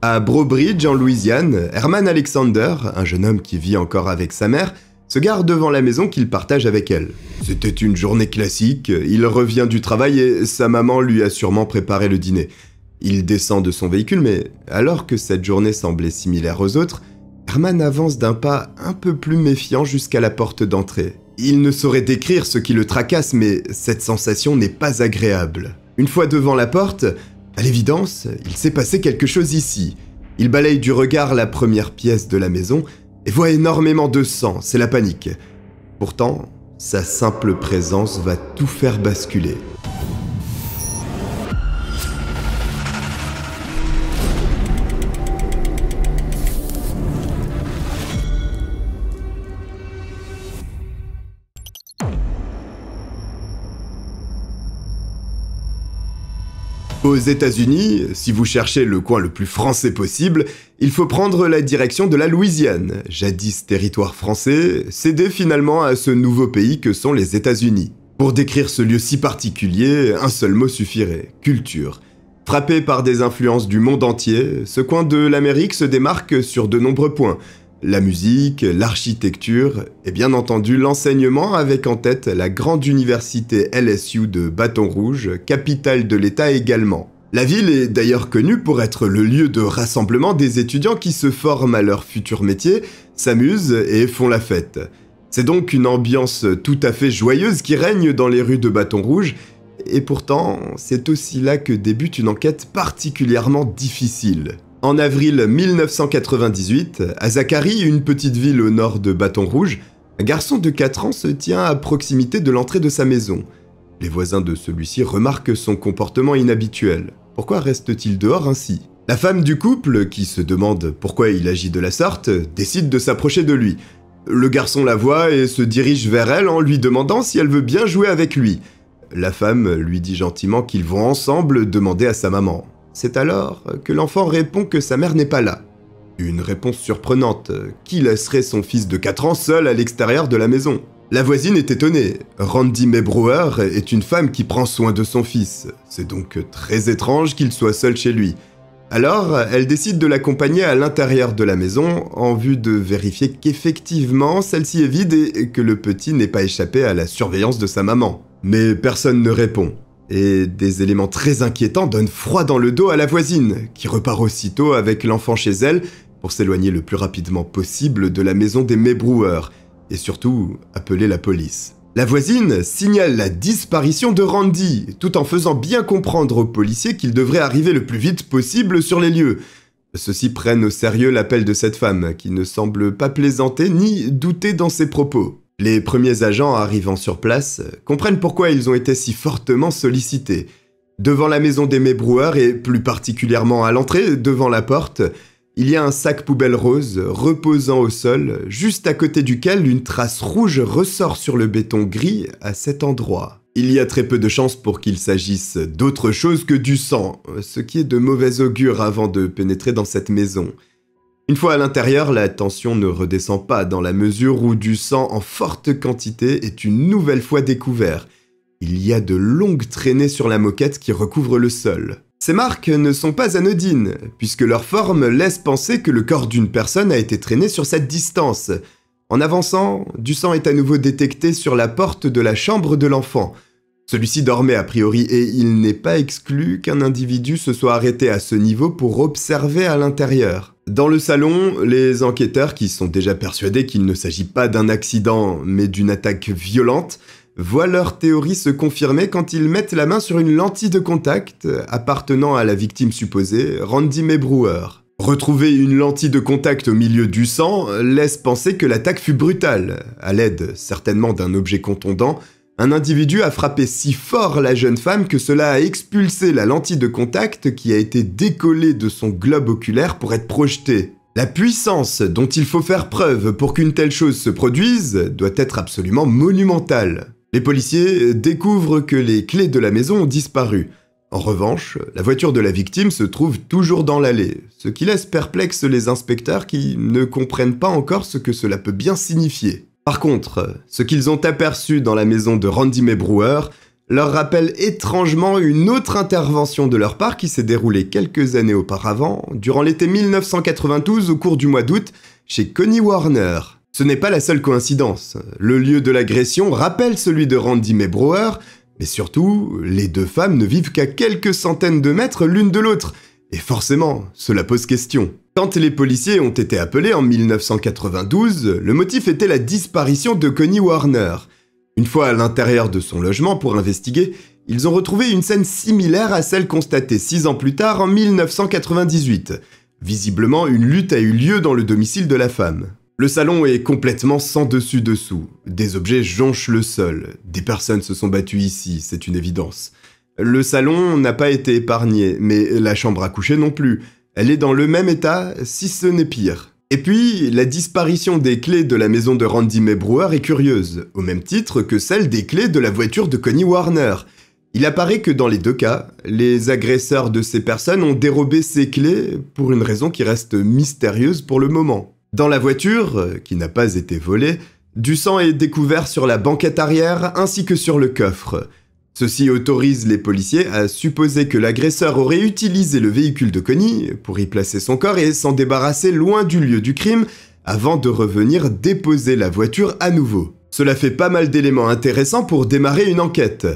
À Brobridge, en Louisiane, Herman Alexander, un jeune homme qui vit encore avec sa mère, se gare devant la maison qu'il partage avec elle. C'était une journée classique, il revient du travail et sa maman lui a sûrement préparé le dîner. Il descend de son véhicule, mais alors que cette journée semblait similaire aux autres, Herman avance d'un pas un peu plus méfiant jusqu'à la porte d'entrée. Il ne saurait décrire ce qui le tracasse, mais cette sensation n'est pas agréable. Une fois devant la porte, à l'évidence, il s'est passé quelque chose ici. Il balaye du regard la première pièce de la maison et voit énormément de sang, c'est la panique. Pourtant, sa simple présence va tout faire basculer. Aux États-Unis, si vous cherchez le coin le plus français possible, il faut prendre la direction de la Louisiane, jadis territoire français, cédé finalement à ce nouveau pays que sont les États-Unis. Pour décrire ce lieu si particulier, un seul mot suffirait, culture. Frappé par des influences du monde entier, ce coin de l'Amérique se démarque sur de nombreux points, la musique, l'architecture et bien entendu l'enseignement avec en tête la grande université LSU de Bâton Rouge, capitale de l'État également. La ville est d'ailleurs connue pour être le lieu de rassemblement des étudiants qui se forment à leur futur métier, s'amusent et font la fête. C'est donc une ambiance tout à fait joyeuse qui règne dans les rues de Bâton Rouge, et pourtant c'est aussi là que débute une enquête particulièrement difficile. En avril 1998, à Zachary, une petite ville au nord de Bâton Rouge, un garçon de 4 ans se tient à proximité de l'entrée de sa maison. Les voisins de celui-ci remarquent son comportement inhabituel. Pourquoi reste-t-il dehors ainsi La femme du couple, qui se demande pourquoi il agit de la sorte, décide de s'approcher de lui. Le garçon la voit et se dirige vers elle en lui demandant si elle veut bien jouer avec lui. La femme lui dit gentiment qu'ils vont ensemble demander à sa maman. C'est alors que l'enfant répond que sa mère n'est pas là. Une réponse surprenante. Qui laisserait son fils de 4 ans seul à l'extérieur de la maison La voisine est étonnée. Randy Brewer est une femme qui prend soin de son fils. C'est donc très étrange qu'il soit seul chez lui. Alors, elle décide de l'accompagner à l'intérieur de la maison en vue de vérifier qu'effectivement celle-ci est vide et que le petit n'est pas échappé à la surveillance de sa maman. Mais personne ne répond et des éléments très inquiétants donnent froid dans le dos à la voisine, qui repart aussitôt avec l'enfant chez elle pour s'éloigner le plus rapidement possible de la maison des mébroueurs, et surtout appeler la police. La voisine signale la disparition de Randy, tout en faisant bien comprendre aux policiers qu'il devrait arriver le plus vite possible sur les lieux. Ceux-ci prennent au sérieux l'appel de cette femme, qui ne semble pas plaisanter ni douter dans ses propos. Les premiers agents arrivant sur place euh, comprennent pourquoi ils ont été si fortement sollicités. Devant la maison des Mébroueurs et plus particulièrement à l'entrée, devant la porte, il y a un sac poubelle rose reposant au sol, juste à côté duquel une trace rouge ressort sur le béton gris à cet endroit. Il y a très peu de chances pour qu'il s'agisse d'autre chose que du sang, ce qui est de mauvais augure avant de pénétrer dans cette maison. Une fois à l'intérieur, la tension ne redescend pas dans la mesure où du sang en forte quantité est une nouvelle fois découvert. Il y a de longues traînées sur la moquette qui recouvre le sol. Ces marques ne sont pas anodines, puisque leur forme laisse penser que le corps d'une personne a été traîné sur cette distance. En avançant, du sang est à nouveau détecté sur la porte de la chambre de l'enfant. Celui-ci dormait a priori et il n'est pas exclu qu'un individu se soit arrêté à ce niveau pour observer à l'intérieur. Dans le salon, les enquêteurs, qui sont déjà persuadés qu'il ne s'agit pas d'un accident, mais d'une attaque violente, voient leur théorie se confirmer quand ils mettent la main sur une lentille de contact appartenant à la victime supposée, Randy Mebrouer. Retrouver une lentille de contact au milieu du sang laisse penser que l'attaque fut brutale, à l'aide certainement d'un objet contondant un individu a frappé si fort la jeune femme que cela a expulsé la lentille de contact qui a été décollée de son globe oculaire pour être projetée. La puissance dont il faut faire preuve pour qu'une telle chose se produise doit être absolument monumentale. Les policiers découvrent que les clés de la maison ont disparu. En revanche, la voiture de la victime se trouve toujours dans l'allée, ce qui laisse perplexes les inspecteurs qui ne comprennent pas encore ce que cela peut bien signifier. Par contre, euh, ce qu'ils ont aperçu dans la maison de Randy Maybrewer leur rappelle étrangement une autre intervention de leur part qui s'est déroulée quelques années auparavant, durant l'été 1992 au cours du mois d'août, chez Connie Warner. Ce n'est pas la seule coïncidence. Le lieu de l'agression rappelle celui de Randy Mebrewer, mais surtout, les deux femmes ne vivent qu'à quelques centaines de mètres l'une de l'autre. Et forcément, cela pose question. Quand les policiers ont été appelés en 1992, le motif était la disparition de Connie Warner. Une fois à l'intérieur de son logement pour investiguer, ils ont retrouvé une scène similaire à celle constatée six ans plus tard en 1998. Visiblement, une lutte a eu lieu dans le domicile de la femme. Le salon est complètement sans dessus-dessous. Des objets jonchent le sol. Des personnes se sont battues ici, c'est une évidence. Le salon n'a pas été épargné, mais la chambre à coucher non plus. Elle est dans le même état, si ce n'est pire. Et puis, la disparition des clés de la maison de Randy Mebrewer est curieuse, au même titre que celle des clés de la voiture de Connie Warner. Il apparaît que dans les deux cas, les agresseurs de ces personnes ont dérobé ces clés pour une raison qui reste mystérieuse pour le moment. Dans la voiture, qui n'a pas été volée, du sang est découvert sur la banquette arrière ainsi que sur le coffre. Ceci autorise les policiers à supposer que l'agresseur aurait utilisé le véhicule de Connie pour y placer son corps et s'en débarrasser loin du lieu du crime avant de revenir déposer la voiture à nouveau. Cela fait pas mal d'éléments intéressants pour démarrer une enquête.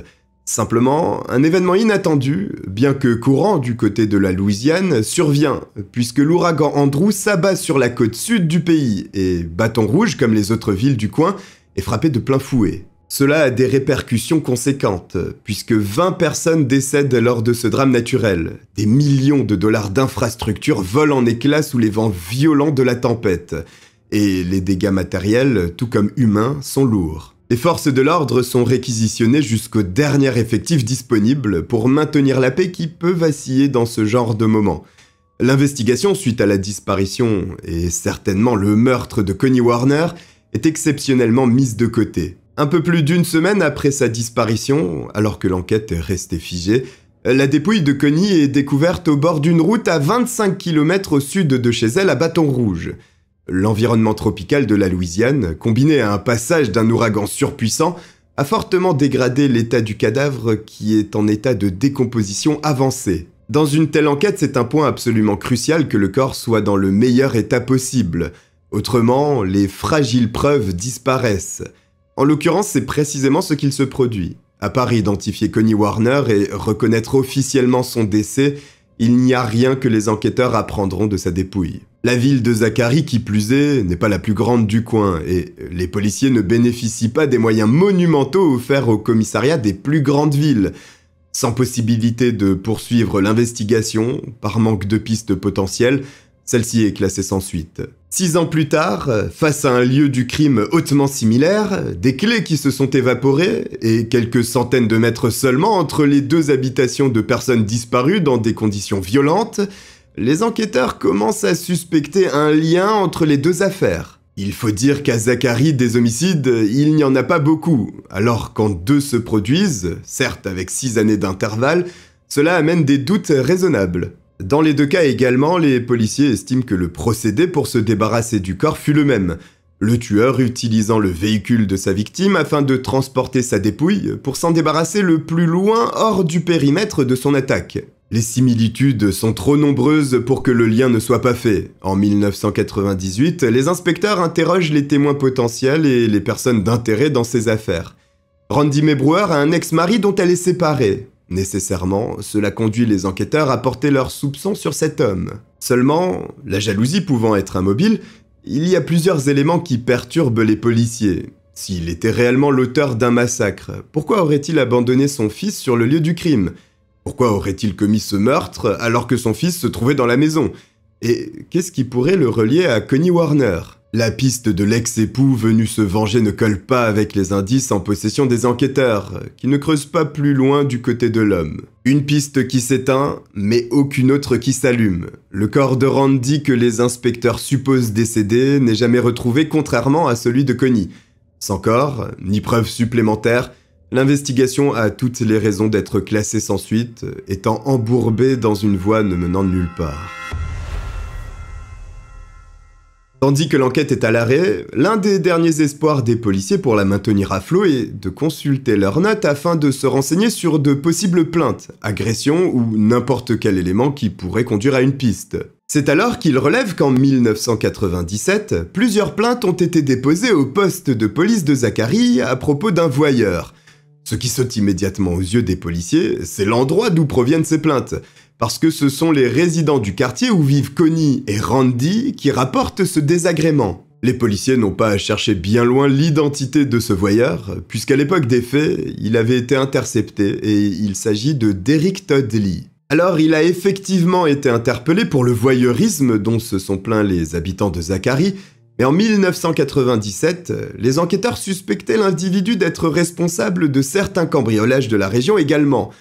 Simplement, un événement inattendu, bien que courant du côté de la Louisiane, survient, puisque l'ouragan Andrew s'abat sur la côte sud du pays, et Bâton Rouge, comme les autres villes du coin, est frappé de plein fouet. Cela a des répercussions conséquentes, puisque 20 personnes décèdent lors de ce drame naturel. Des millions de dollars d'infrastructures volent en éclats sous les vents violents de la tempête. Et les dégâts matériels, tout comme humains, sont lourds. Les forces de l'ordre sont réquisitionnées jusqu'au dernier effectif disponible pour maintenir la paix qui peut vaciller dans ce genre de moment. L'investigation suite à la disparition et certainement le meurtre de Connie Warner est exceptionnellement mise de côté. Un peu plus d'une semaine après sa disparition, alors que l'enquête est restée figée, la dépouille de Connie est découverte au bord d'une route à 25 km au sud de chez elle à Bâton Rouge. L'environnement tropical de la Louisiane, combiné à un passage d'un ouragan surpuissant, a fortement dégradé l'état du cadavre qui est en état de décomposition avancée. Dans une telle enquête, c'est un point absolument crucial que le corps soit dans le meilleur état possible. Autrement, les fragiles preuves disparaissent. En l'occurrence, c'est précisément ce qu'il se produit. À part identifier Connie Warner et reconnaître officiellement son décès, il n'y a rien que les enquêteurs apprendront de sa dépouille. La ville de Zachary, qui plus est, n'est pas la plus grande du coin, et les policiers ne bénéficient pas des moyens monumentaux offerts au commissariat des plus grandes villes, sans possibilité de poursuivre l'investigation, par manque de pistes potentielles, celle-ci est classée sans suite. Six ans plus tard, face à un lieu du crime hautement similaire, des clés qui se sont évaporées et quelques centaines de mètres seulement entre les deux habitations de personnes disparues dans des conditions violentes, les enquêteurs commencent à suspecter un lien entre les deux affaires. Il faut dire qu'à Zachary, des homicides, il n'y en a pas beaucoup, alors quand deux se produisent, certes avec six années d'intervalle, cela amène des doutes raisonnables. Dans les deux cas également, les policiers estiment que le procédé pour se débarrasser du corps fut le même. Le tueur utilisant le véhicule de sa victime afin de transporter sa dépouille pour s'en débarrasser le plus loin hors du périmètre de son attaque. Les similitudes sont trop nombreuses pour que le lien ne soit pas fait. En 1998, les inspecteurs interrogent les témoins potentiels et les personnes d'intérêt dans ces affaires. Randy Mebrouwer a un ex-mari dont elle est séparée. Nécessairement, cela conduit les enquêteurs à porter leurs soupçons sur cet homme. Seulement, la jalousie pouvant être immobile, il y a plusieurs éléments qui perturbent les policiers. S'il était réellement l'auteur d'un massacre, pourquoi aurait-il abandonné son fils sur le lieu du crime Pourquoi aurait-il commis ce meurtre alors que son fils se trouvait dans la maison Et qu'est-ce qui pourrait le relier à Connie Warner la piste de l'ex-époux venu se venger ne colle pas avec les indices en possession des enquêteurs, qui ne creusent pas plus loin du côté de l'homme. Une piste qui s'éteint, mais aucune autre qui s'allume. Le corps de Randy que les inspecteurs supposent décédé n'est jamais retrouvé contrairement à celui de Connie. Sans corps, ni preuves supplémentaires, l'investigation a toutes les raisons d'être classée sans suite, étant embourbée dans une voie ne menant nulle part. Tandis que l'enquête est à l'arrêt, l'un des derniers espoirs des policiers pour la maintenir à flot est de consulter leurs notes afin de se renseigner sur de possibles plaintes, agressions ou n'importe quel élément qui pourrait conduire à une piste. C'est alors qu'il relève qu'en 1997, plusieurs plaintes ont été déposées au poste de police de Zachary à propos d'un voyeur. Ce qui saute immédiatement aux yeux des policiers, c'est l'endroit d'où proviennent ces plaintes parce que ce sont les résidents du quartier où vivent Connie et Randy qui rapportent ce désagrément. Les policiers n'ont pas à chercher bien loin l'identité de ce voyeur, puisqu'à l'époque des faits, il avait été intercepté et il s'agit de Derrick Todd Lee. Alors il a effectivement été interpellé pour le voyeurisme dont se sont plaints les habitants de Zachary, mais en 1997, les enquêteurs suspectaient l'individu d'être responsable de certains cambriolages de la région également,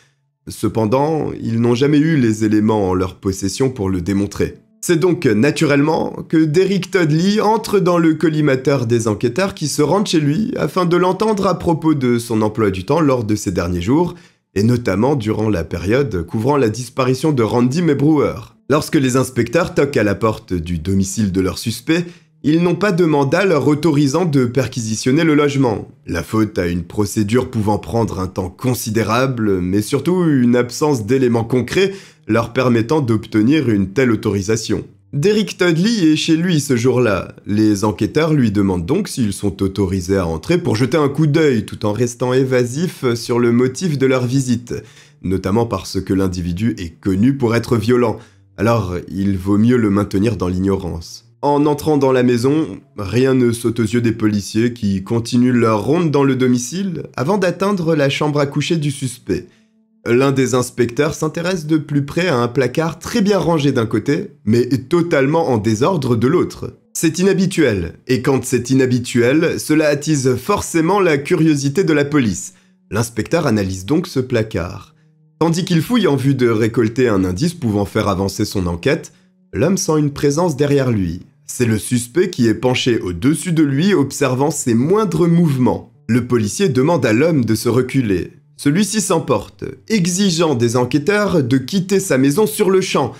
Cependant, ils n'ont jamais eu les éléments en leur possession pour le démontrer. C'est donc naturellement que Derek Toddley entre dans le collimateur des enquêteurs qui se rendent chez lui afin de l'entendre à propos de son emploi du temps lors de ces derniers jours, et notamment durant la période couvrant la disparition de Randy Mebrewer. Lorsque les inspecteurs toquent à la porte du domicile de leur suspect, ils n'ont pas de mandat leur autorisant de perquisitionner le logement. La faute à une procédure pouvant prendre un temps considérable, mais surtout une absence d'éléments concrets leur permettant d'obtenir une telle autorisation. Derek Tudley est chez lui ce jour-là. Les enquêteurs lui demandent donc s'ils sont autorisés à entrer pour jeter un coup d'œil tout en restant évasifs sur le motif de leur visite, notamment parce que l'individu est connu pour être violent. Alors, il vaut mieux le maintenir dans l'ignorance. En entrant dans la maison, rien ne saute aux yeux des policiers qui continuent leur ronde dans le domicile avant d'atteindre la chambre à coucher du suspect. L'un des inspecteurs s'intéresse de plus près à un placard très bien rangé d'un côté, mais totalement en désordre de l'autre. C'est inhabituel, et quand c'est inhabituel, cela attise forcément la curiosité de la police. L'inspecteur analyse donc ce placard. Tandis qu'il fouille en vue de récolter un indice pouvant faire avancer son enquête, l'homme sent une présence derrière lui. C'est le suspect qui est penché au-dessus de lui observant ses moindres mouvements. Le policier demande à l'homme de se reculer. Celui-ci s'emporte, exigeant des enquêteurs de quitter sa maison sur le champ.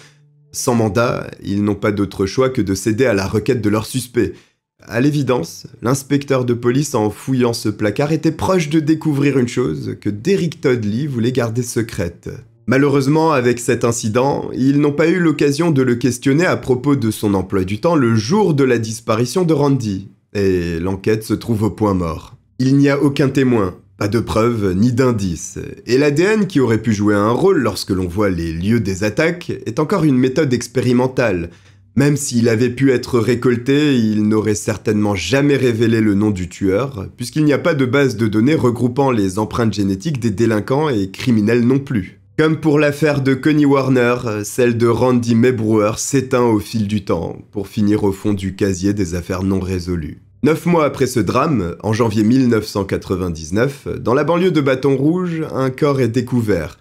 Sans mandat, ils n'ont pas d'autre choix que de céder à la requête de leur suspect. À l'évidence, l'inspecteur de police en fouillant ce placard était proche de découvrir une chose que Derrick Todley voulait garder secrète. Malheureusement, avec cet incident, ils n'ont pas eu l'occasion de le questionner à propos de son emploi du temps le jour de la disparition de Randy, et l'enquête se trouve au point mort. Il n'y a aucun témoin, pas de preuves ni d'indices, et l'ADN qui aurait pu jouer un rôle lorsque l'on voit les lieux des attaques est encore une méthode expérimentale. Même s'il avait pu être récolté, il n'aurait certainement jamais révélé le nom du tueur, puisqu'il n'y a pas de base de données regroupant les empreintes génétiques des délinquants et criminels non plus. Comme pour l'affaire de Connie Warner, euh, celle de Randy Mebrewer s'éteint au fil du temps, pour finir au fond du casier des affaires non résolues. Neuf mois après ce drame, en janvier 1999, dans la banlieue de Bâton Rouge, un corps est découvert.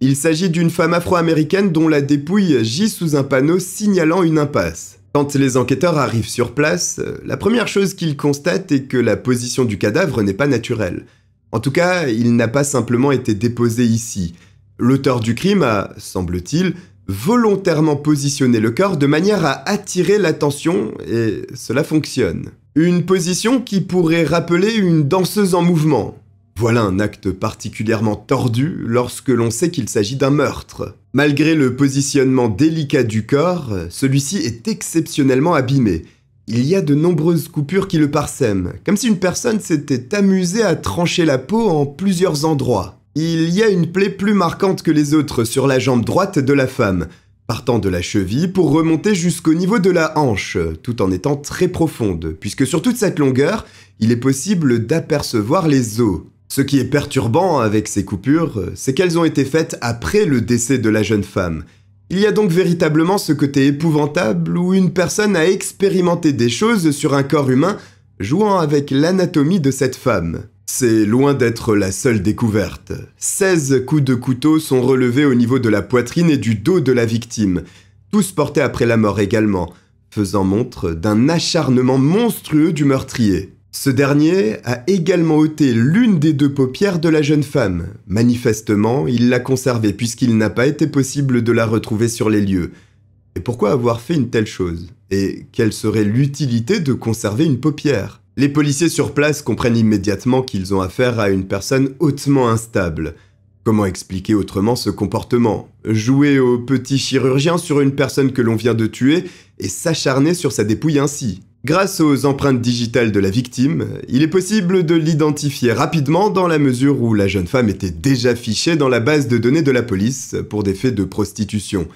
Il s'agit d'une femme afro-américaine dont la dépouille gît sous un panneau signalant une impasse. Quand les enquêteurs arrivent sur place, euh, la première chose qu'ils constatent est que la position du cadavre n'est pas naturelle. En tout cas, il n'a pas simplement été déposé ici. L'auteur du crime a, semble-t-il, volontairement positionné le corps de manière à attirer l'attention et cela fonctionne. Une position qui pourrait rappeler une danseuse en mouvement. Voilà un acte particulièrement tordu lorsque l'on sait qu'il s'agit d'un meurtre. Malgré le positionnement délicat du corps, celui-ci est exceptionnellement abîmé. Il y a de nombreuses coupures qui le parsèment, comme si une personne s'était amusée à trancher la peau en plusieurs endroits. Il y a une plaie plus marquante que les autres sur la jambe droite de la femme, partant de la cheville pour remonter jusqu'au niveau de la hanche, tout en étant très profonde, puisque sur toute cette longueur, il est possible d'apercevoir les os. Ce qui est perturbant avec ces coupures, c'est qu'elles ont été faites après le décès de la jeune femme. Il y a donc véritablement ce côté épouvantable où une personne a expérimenté des choses sur un corps humain jouant avec l'anatomie de cette femme. C'est loin d'être la seule découverte. 16 coups de couteau sont relevés au niveau de la poitrine et du dos de la victime, tous portés après la mort également, faisant montre d'un acharnement monstrueux du meurtrier. Ce dernier a également ôté l'une des deux paupières de la jeune femme. Manifestement, il l'a conservée puisqu'il n'a pas été possible de la retrouver sur les lieux. Et pourquoi avoir fait une telle chose Et quelle serait l'utilité de conserver une paupière les policiers sur place comprennent immédiatement qu'ils ont affaire à une personne hautement instable. Comment expliquer autrement ce comportement Jouer au petit chirurgien sur une personne que l'on vient de tuer et s'acharner sur sa dépouille ainsi. Grâce aux empreintes digitales de la victime, il est possible de l'identifier rapidement dans la mesure où la jeune femme était déjà fichée dans la base de données de la police pour des faits de prostitution.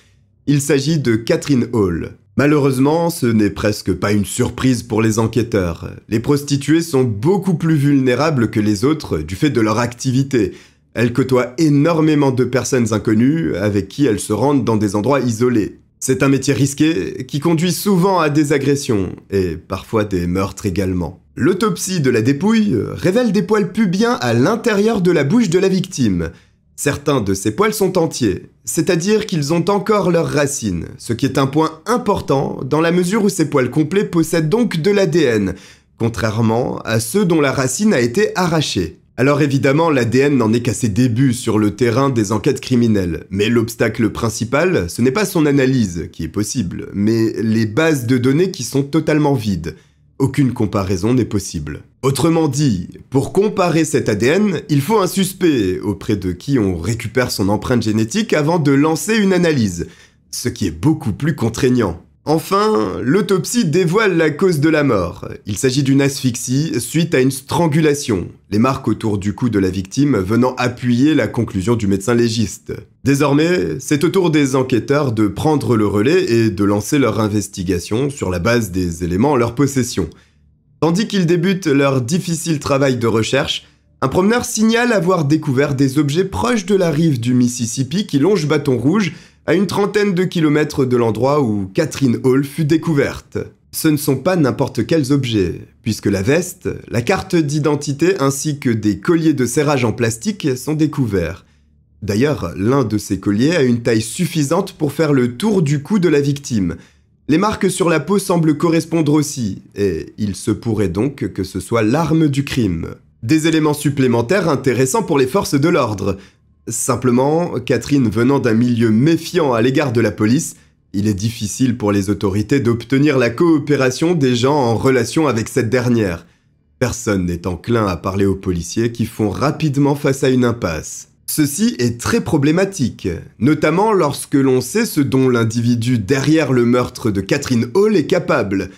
Il s'agit de Catherine Hall. Malheureusement, ce n'est presque pas une surprise pour les enquêteurs. Les prostituées sont beaucoup plus vulnérables que les autres du fait de leur activité. Elles côtoient énormément de personnes inconnues avec qui elles se rendent dans des endroits isolés. C'est un métier risqué qui conduit souvent à des agressions et parfois des meurtres également. L'autopsie de la dépouille révèle des poils pubiens à l'intérieur de la bouche de la victime. Certains de ces poils sont entiers, c'est-à-dire qu'ils ont encore leurs racines, ce qui est un point important dans la mesure où ces poils complets possèdent donc de l'ADN, contrairement à ceux dont la racine a été arrachée. Alors évidemment, l'ADN n'en est qu'à ses débuts sur le terrain des enquêtes criminelles, mais l'obstacle principal, ce n'est pas son analyse, qui est possible, mais les bases de données qui sont totalement vides. Aucune comparaison n'est possible. Autrement dit, pour comparer cet ADN, il faut un suspect auprès de qui on récupère son empreinte génétique avant de lancer une analyse, ce qui est beaucoup plus contraignant. Enfin, l'autopsie dévoile la cause de la mort. Il s'agit d'une asphyxie suite à une strangulation, les marques autour du cou de la victime venant appuyer la conclusion du médecin légiste. Désormais, c'est au tour des enquêteurs de prendre le relais et de lancer leur investigation sur la base des éléments en leur possession. Tandis qu'ils débutent leur difficile travail de recherche, un promeneur signale avoir découvert des objets proches de la rive du Mississippi qui longe Bâton Rouge à une trentaine de kilomètres de l'endroit où Catherine Hall fut découverte. Ce ne sont pas n'importe quels objets, puisque la veste, la carte d'identité ainsi que des colliers de serrage en plastique sont découverts. D'ailleurs, l'un de ces colliers a une taille suffisante pour faire le tour du cou de la victime. Les marques sur la peau semblent correspondre aussi, et il se pourrait donc que ce soit l'arme du crime. Des éléments supplémentaires intéressants pour les forces de l'ordre, Simplement, Catherine venant d'un milieu méfiant à l'égard de la police, il est difficile pour les autorités d'obtenir la coopération des gens en relation avec cette dernière. Personne n'est enclin à parler aux policiers qui font rapidement face à une impasse. Ceci est très problématique, notamment lorsque l'on sait ce dont l'individu derrière le meurtre de Catherine Hall est capable.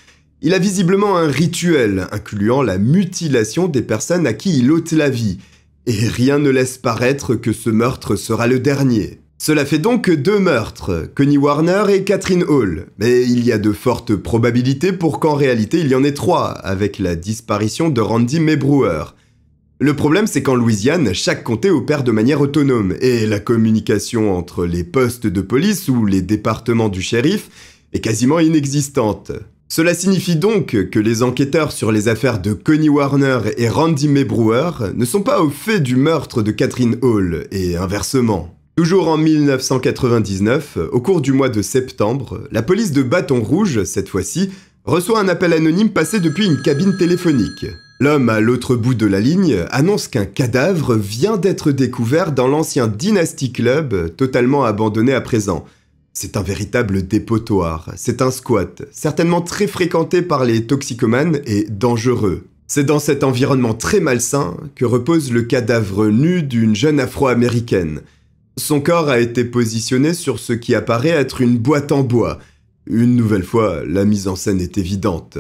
Il a visiblement un rituel incluant la mutilation des personnes à qui il ôte la vie, et rien ne laisse paraître que ce meurtre sera le dernier. Cela fait donc deux meurtres, Connie Warner et Catherine Hall, mais il y a de fortes probabilités pour qu'en réalité il y en ait trois, avec la disparition de Randy Maybrewer. Le problème c'est qu'en Louisiane, chaque comté opère de manière autonome, et la communication entre les postes de police ou les départements du shérif est quasiment inexistante. Cela signifie donc que les enquêteurs sur les affaires de Connie Warner et Randy Maybrewer ne sont pas au fait du meurtre de Catherine Hall, et inversement. Toujours en 1999, au cours du mois de septembre, la police de Bâton Rouge, cette fois-ci, reçoit un appel anonyme passé depuis une cabine téléphonique. L'homme à l'autre bout de la ligne annonce qu'un cadavre vient d'être découvert dans l'ancien Dynasty Club, totalement abandonné à présent, c'est un véritable dépotoir, c'est un squat, certainement très fréquenté par les toxicomanes et dangereux. C'est dans cet environnement très malsain que repose le cadavre nu d'une jeune afro-américaine. Son corps a été positionné sur ce qui apparaît être une boîte en bois. Une nouvelle fois, la mise en scène est évidente.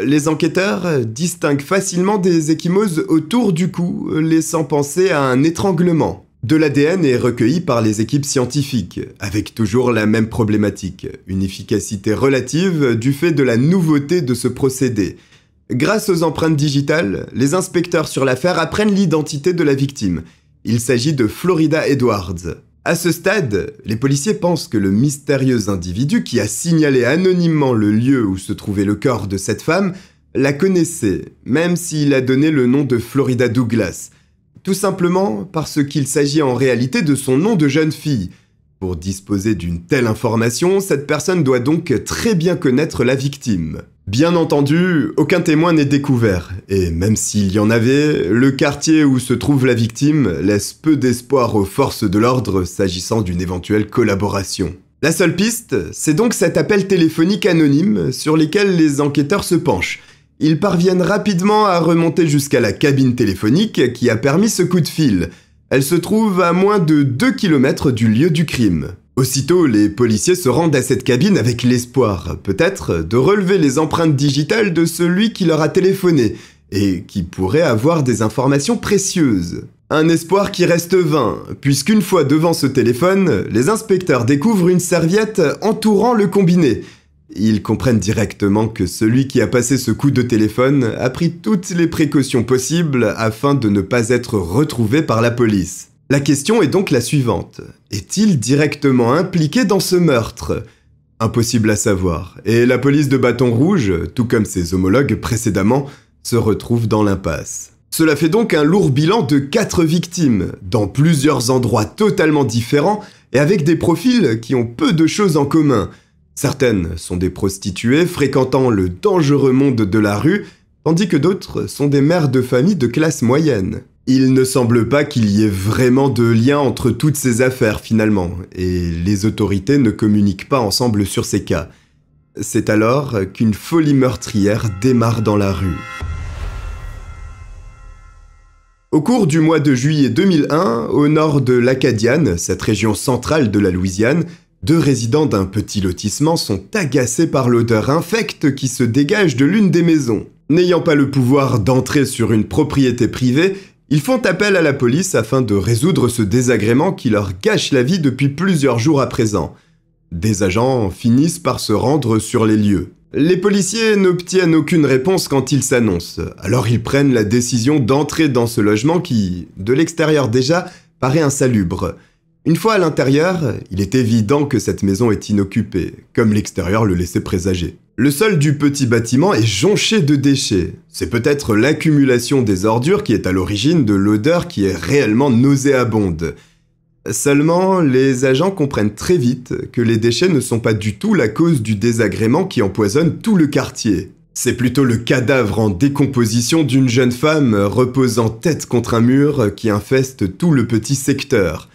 Les enquêteurs distinguent facilement des échymoses autour du cou, laissant penser à un étranglement. De l'ADN est recueilli par les équipes scientifiques, avec toujours la même problématique, une efficacité relative du fait de la nouveauté de ce procédé. Grâce aux empreintes digitales, les inspecteurs sur l'affaire apprennent l'identité de la victime. Il s'agit de Florida Edwards. À ce stade, les policiers pensent que le mystérieux individu qui a signalé anonymement le lieu où se trouvait le corps de cette femme la connaissait, même s'il a donné le nom de Florida Douglas – tout simplement parce qu'il s'agit en réalité de son nom de jeune fille. Pour disposer d'une telle information, cette personne doit donc très bien connaître la victime. Bien entendu, aucun témoin n'est découvert, et même s'il y en avait, le quartier où se trouve la victime laisse peu d'espoir aux forces de l'ordre s'agissant d'une éventuelle collaboration. La seule piste, c'est donc cet appel téléphonique anonyme sur lequel les enquêteurs se penchent, ils parviennent rapidement à remonter jusqu'à la cabine téléphonique qui a permis ce coup de fil. Elle se trouve à moins de 2 km du lieu du crime. Aussitôt, les policiers se rendent à cette cabine avec l'espoir, peut-être, de relever les empreintes digitales de celui qui leur a téléphoné et qui pourrait avoir des informations précieuses. Un espoir qui reste vain, puisqu'une fois devant ce téléphone, les inspecteurs découvrent une serviette entourant le combiné. Ils comprennent directement que celui qui a passé ce coup de téléphone a pris toutes les précautions possibles afin de ne pas être retrouvé par la police. La question est donc la suivante. Est-il directement impliqué dans ce meurtre Impossible à savoir, et la police de Bâton Rouge, tout comme ses homologues précédemment, se retrouve dans l'impasse. Cela fait donc un lourd bilan de 4 victimes, dans plusieurs endroits totalement différents et avec des profils qui ont peu de choses en commun – Certaines sont des prostituées fréquentant le dangereux monde de la rue, tandis que d'autres sont des mères de famille de classe moyenne. Il ne semble pas qu'il y ait vraiment de lien entre toutes ces affaires finalement, et les autorités ne communiquent pas ensemble sur ces cas. C'est alors qu'une folie meurtrière démarre dans la rue. Au cours du mois de juillet 2001, au nord de l'Acadiane, cette région centrale de la Louisiane, deux résidents d'un petit lotissement sont agacés par l'odeur infecte qui se dégage de l'une des maisons. N'ayant pas le pouvoir d'entrer sur une propriété privée, ils font appel à la police afin de résoudre ce désagrément qui leur gâche la vie depuis plusieurs jours à présent. Des agents finissent par se rendre sur les lieux. Les policiers n'obtiennent aucune réponse quand ils s'annoncent, alors ils prennent la décision d'entrer dans ce logement qui, de l'extérieur déjà, paraît insalubre. Une fois à l'intérieur, il est évident que cette maison est inoccupée, comme l'extérieur le laissait présager. Le sol du petit bâtiment est jonché de déchets. C'est peut-être l'accumulation des ordures qui est à l'origine de l'odeur qui est réellement nauséabonde. Seulement, les agents comprennent très vite que les déchets ne sont pas du tout la cause du désagrément qui empoisonne tout le quartier. C'est plutôt le cadavre en décomposition d'une jeune femme reposant tête contre un mur qui infeste tout le petit secteur.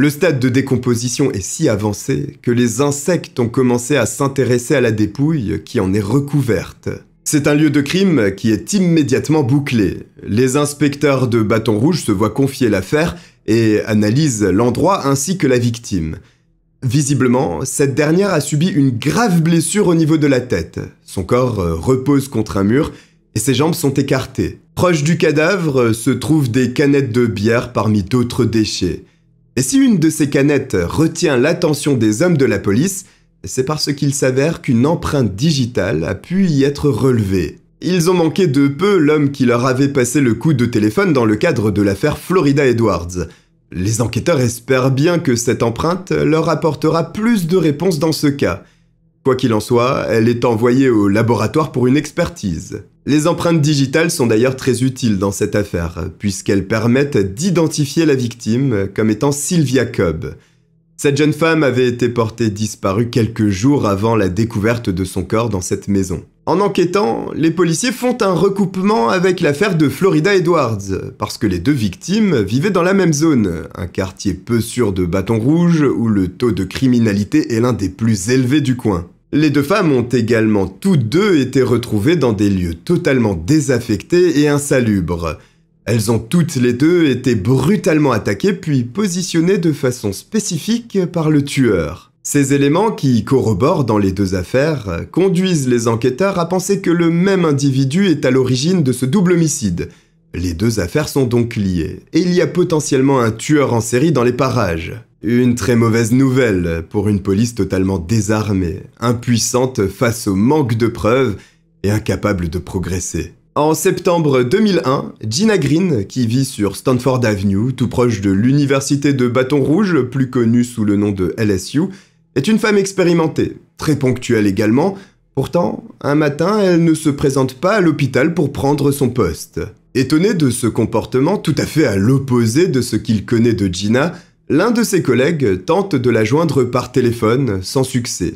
Le stade de décomposition est si avancé que les insectes ont commencé à s'intéresser à la dépouille qui en est recouverte. C'est un lieu de crime qui est immédiatement bouclé. Les inspecteurs de Bâton Rouge se voient confier l'affaire et analysent l'endroit ainsi que la victime. Visiblement, cette dernière a subi une grave blessure au niveau de la tête. Son corps repose contre un mur et ses jambes sont écartées. Proche du cadavre se trouvent des canettes de bière parmi d'autres déchets. Et si une de ces canettes retient l'attention des hommes de la police, c'est parce qu'il s'avère qu'une empreinte digitale a pu y être relevée. Ils ont manqué de peu l'homme qui leur avait passé le coup de téléphone dans le cadre de l'affaire Florida Edwards. Les enquêteurs espèrent bien que cette empreinte leur apportera plus de réponses dans ce cas. Quoi qu'il en soit, elle est envoyée au laboratoire pour une expertise. Les empreintes digitales sont d'ailleurs très utiles dans cette affaire, puisqu'elles permettent d'identifier la victime comme étant Sylvia Cobb. Cette jeune femme avait été portée disparue quelques jours avant la découverte de son corps dans cette maison. En enquêtant, les policiers font un recoupement avec l'affaire de Florida Edwards, parce que les deux victimes vivaient dans la même zone, un quartier peu sûr de Bâton Rouge où le taux de criminalité est l'un des plus élevés du coin. Les deux femmes ont également toutes deux été retrouvées dans des lieux totalement désaffectés et insalubres. Elles ont toutes les deux été brutalement attaquées puis positionnées de façon spécifique par le tueur. Ces éléments qui corroborent dans les deux affaires conduisent les enquêteurs à penser que le même individu est à l'origine de ce double homicide. Les deux affaires sont donc liées, et il y a potentiellement un tueur en série dans les parages. Une très mauvaise nouvelle pour une police totalement désarmée, impuissante face au manque de preuves et incapable de progresser. En septembre 2001, Gina Green, qui vit sur Stanford Avenue, tout proche de l'université de Bâton Rouge, plus connue sous le nom de LSU, est une femme expérimentée, très ponctuelle également. Pourtant, un matin, elle ne se présente pas à l'hôpital pour prendre son poste. Étonnée de ce comportement tout à fait à l'opposé de ce qu'il connaît de Gina, l'un de ses collègues tente de la joindre par téléphone, sans succès.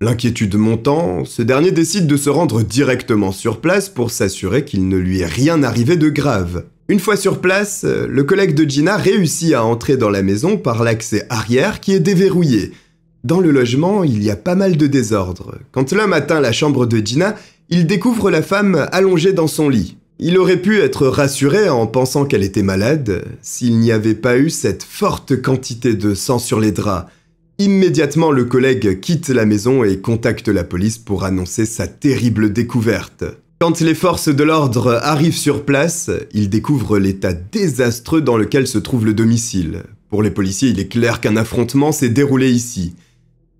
L'inquiétude montant, ce dernier décide de se rendre directement sur place pour s'assurer qu'il ne lui est rien arrivé de grave. Une fois sur place, le collègue de Gina réussit à entrer dans la maison par l'accès arrière qui est déverrouillé. Dans le logement, il y a pas mal de désordre. Quand l'homme atteint la chambre de Gina, il découvre la femme allongée dans son lit. Il aurait pu être rassuré en pensant qu'elle était malade s'il n'y avait pas eu cette forte quantité de sang sur les draps. Immédiatement, le collègue quitte la maison et contacte la police pour annoncer sa terrible découverte. Quand les forces de l'ordre arrivent sur place, ils découvrent l'état désastreux dans lequel se trouve le domicile. Pour les policiers, il est clair qu'un affrontement s'est déroulé ici.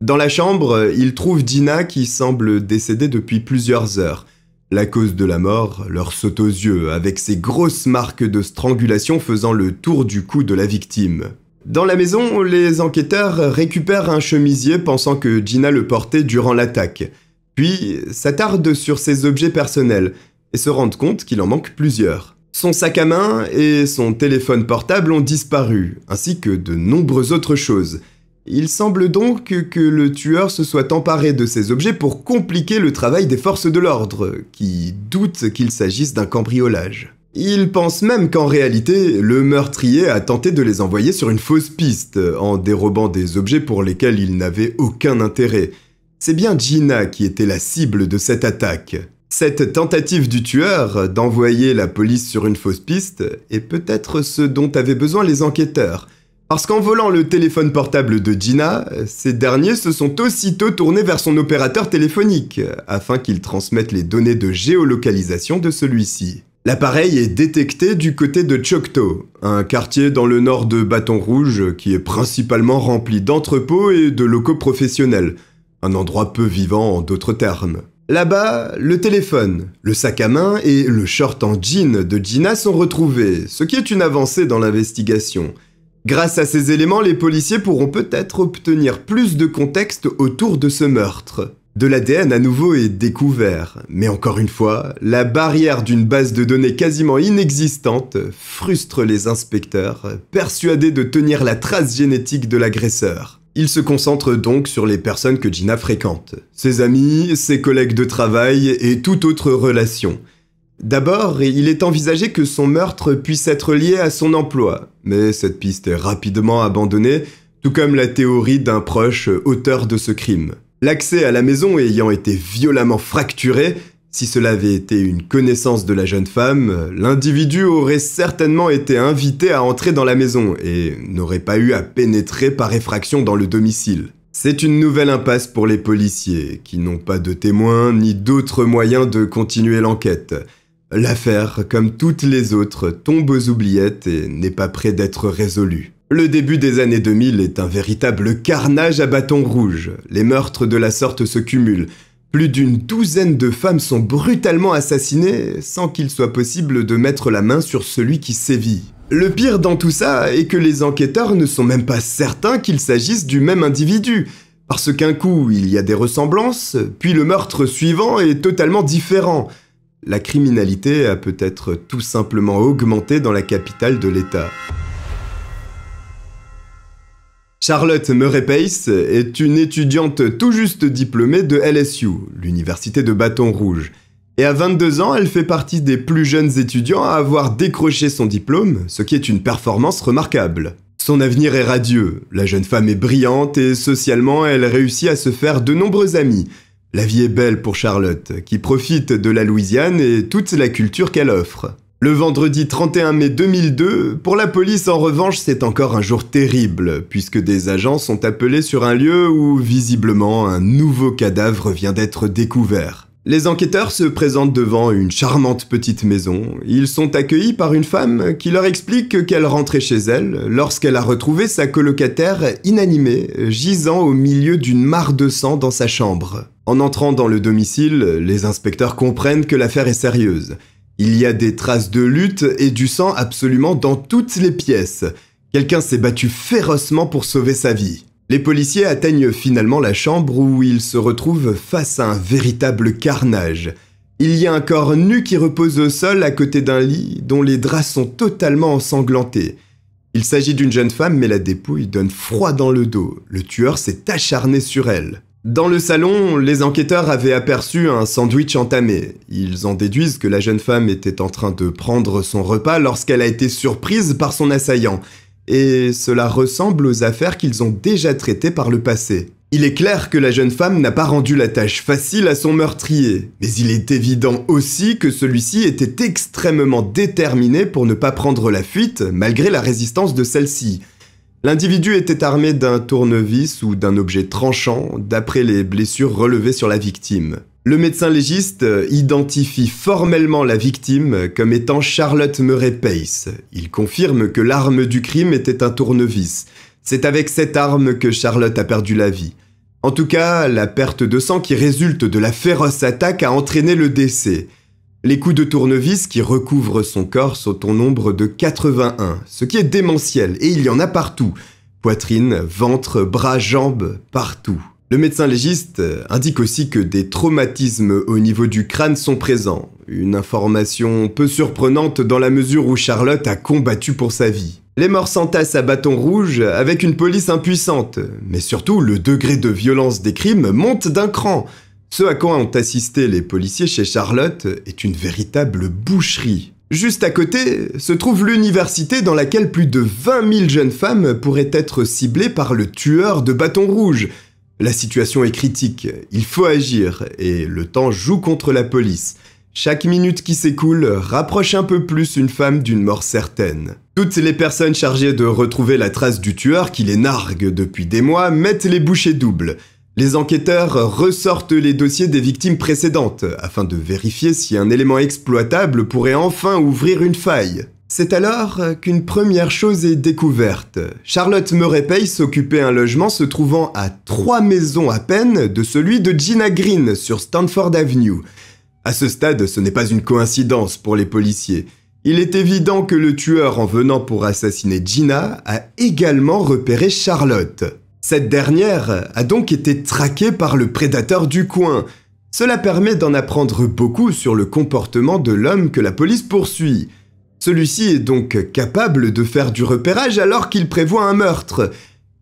Dans la chambre, ils trouvent Dina qui semble décédée depuis plusieurs heures. La cause de la mort leur saute aux yeux avec ses grosses marques de strangulation faisant le tour du cou de la victime. Dans la maison, les enquêteurs récupèrent un chemisier pensant que Gina le portait durant l'attaque, puis s'attardent sur ses objets personnels et se rendent compte qu'il en manque plusieurs. Son sac à main et son téléphone portable ont disparu, ainsi que de nombreuses autres choses, il semble donc que le tueur se soit emparé de ces objets pour compliquer le travail des forces de l'ordre, qui doutent qu'il s'agisse d'un cambriolage. Il pense même qu'en réalité, le meurtrier a tenté de les envoyer sur une fausse piste, en dérobant des objets pour lesquels il n'avait aucun intérêt. C'est bien Gina qui était la cible de cette attaque. Cette tentative du tueur d'envoyer la police sur une fausse piste est peut-être ce dont avaient besoin les enquêteurs – parce qu'en volant le téléphone portable de Gina, ces derniers se sont aussitôt tournés vers son opérateur téléphonique, afin qu'il transmette les données de géolocalisation de celui-ci. L'appareil est détecté du côté de Choctaw, un quartier dans le nord de Bâton Rouge qui est principalement rempli d'entrepôts et de locaux professionnels, un endroit peu vivant en d'autres termes. Là-bas, le téléphone, le sac à main et le short en jean de Gina sont retrouvés, ce qui est une avancée dans l'investigation – Grâce à ces éléments, les policiers pourront peut-être obtenir plus de contexte autour de ce meurtre. De l'ADN à nouveau est découvert, mais encore une fois, la barrière d'une base de données quasiment inexistante frustre les inspecteurs, persuadés de tenir la trace génétique de l'agresseur. Ils se concentrent donc sur les personnes que Gina fréquente, ses amis, ses collègues de travail et toute autre relation, D'abord, il est envisagé que son meurtre puisse être lié à son emploi, mais cette piste est rapidement abandonnée, tout comme la théorie d'un proche auteur de ce crime. L'accès à la maison ayant été violemment fracturé, si cela avait été une connaissance de la jeune femme, l'individu aurait certainement été invité à entrer dans la maison et n'aurait pas eu à pénétrer par effraction dans le domicile. C'est une nouvelle impasse pour les policiers, qui n'ont pas de témoins ni d'autres moyens de continuer l'enquête. L'affaire, comme toutes les autres, tombe aux oubliettes et n'est pas près d'être résolue. Le début des années 2000 est un véritable carnage à bâton rouge. Les meurtres de la sorte se cumulent. Plus d'une douzaine de femmes sont brutalement assassinées sans qu'il soit possible de mettre la main sur celui qui sévit. Le pire dans tout ça est que les enquêteurs ne sont même pas certains qu'il s'agisse du même individu, parce qu'un coup il y a des ressemblances, puis le meurtre suivant est totalement différent. La criminalité a peut-être tout simplement augmenté dans la capitale de l'État. Charlotte Murray Pace est une étudiante tout juste diplômée de LSU, l'université de Bâton Rouge. Et à 22 ans, elle fait partie des plus jeunes étudiants à avoir décroché son diplôme, ce qui est une performance remarquable. Son avenir est radieux, la jeune femme est brillante et socialement elle réussit à se faire de nombreux amis, la vie est belle pour Charlotte, qui profite de la Louisiane et toute la culture qu'elle offre. Le vendredi 31 mai 2002, pour la police en revanche, c'est encore un jour terrible, puisque des agents sont appelés sur un lieu où visiblement un nouveau cadavre vient d'être découvert. Les enquêteurs se présentent devant une charmante petite maison. Ils sont accueillis par une femme qui leur explique qu'elle rentrait chez elle lorsqu'elle a retrouvé sa colocataire inanimée, gisant au milieu d'une mare de sang dans sa chambre. En entrant dans le domicile, les inspecteurs comprennent que l'affaire est sérieuse. Il y a des traces de lutte et du sang absolument dans toutes les pièces. Quelqu'un s'est battu férocement pour sauver sa vie. Les policiers atteignent finalement la chambre où ils se retrouvent face à un véritable carnage. Il y a un corps nu qui repose au sol à côté d'un lit dont les draps sont totalement ensanglantés. Il s'agit d'une jeune femme mais la dépouille donne froid dans le dos. Le tueur s'est acharné sur elle. Dans le salon, les enquêteurs avaient aperçu un sandwich entamé. Ils en déduisent que la jeune femme était en train de prendre son repas lorsqu'elle a été surprise par son assaillant. Et cela ressemble aux affaires qu'ils ont déjà traitées par le passé. Il est clair que la jeune femme n'a pas rendu la tâche facile à son meurtrier, mais il est évident aussi que celui-ci était extrêmement déterminé pour ne pas prendre la fuite malgré la résistance de celle-ci. L'individu était armé d'un tournevis ou d'un objet tranchant, d'après les blessures relevées sur la victime. Le médecin légiste euh, identifie formellement la victime comme étant Charlotte Murray Pace. Il confirme que l'arme du crime était un tournevis. C'est avec cette arme que Charlotte a perdu la vie. En tout cas, la perte de sang qui résulte de la féroce attaque a entraîné le décès. Les coups de tournevis qui recouvrent son corps sont au nombre de 81, ce qui est démentiel, et il y en a partout. Poitrine, ventre, bras, jambes, partout. Le médecin légiste euh, indique aussi que des traumatismes au niveau du crâne sont présents, une information peu surprenante dans la mesure où Charlotte a combattu pour sa vie. Les morts s'entassent à bâton rouge avec une police impuissante, mais surtout le degré de violence des crimes monte d'un cran. Ce à quoi ont assisté les policiers chez Charlotte est une véritable boucherie. Juste à côté se trouve l'université dans laquelle plus de 20 000 jeunes femmes pourraient être ciblées par le tueur de bâton rouge. La situation est critique, il faut agir et le temps joue contre la police. Chaque minute qui s'écoule rapproche un peu plus une femme d'une mort certaine. Toutes les personnes chargées de retrouver la trace du tueur qui les nargue depuis des mois mettent les bouchées doubles. Les enquêteurs ressortent les dossiers des victimes précédentes afin de vérifier si un élément exploitable pourrait enfin ouvrir une faille. C'est alors euh, qu'une première chose est découverte. Charlotte Murray Pace s'occupait un logement se trouvant à trois maisons à peine de celui de Gina Green sur Stanford Avenue. À ce stade, ce n'est pas une coïncidence pour les policiers. Il est évident que le tueur en venant pour assassiner Gina a également repéré Charlotte. Cette dernière a donc été traquée par le prédateur du coin. Cela permet d'en apprendre beaucoup sur le comportement de l'homme que la police poursuit. Celui-ci est donc capable de faire du repérage alors qu'il prévoit un meurtre.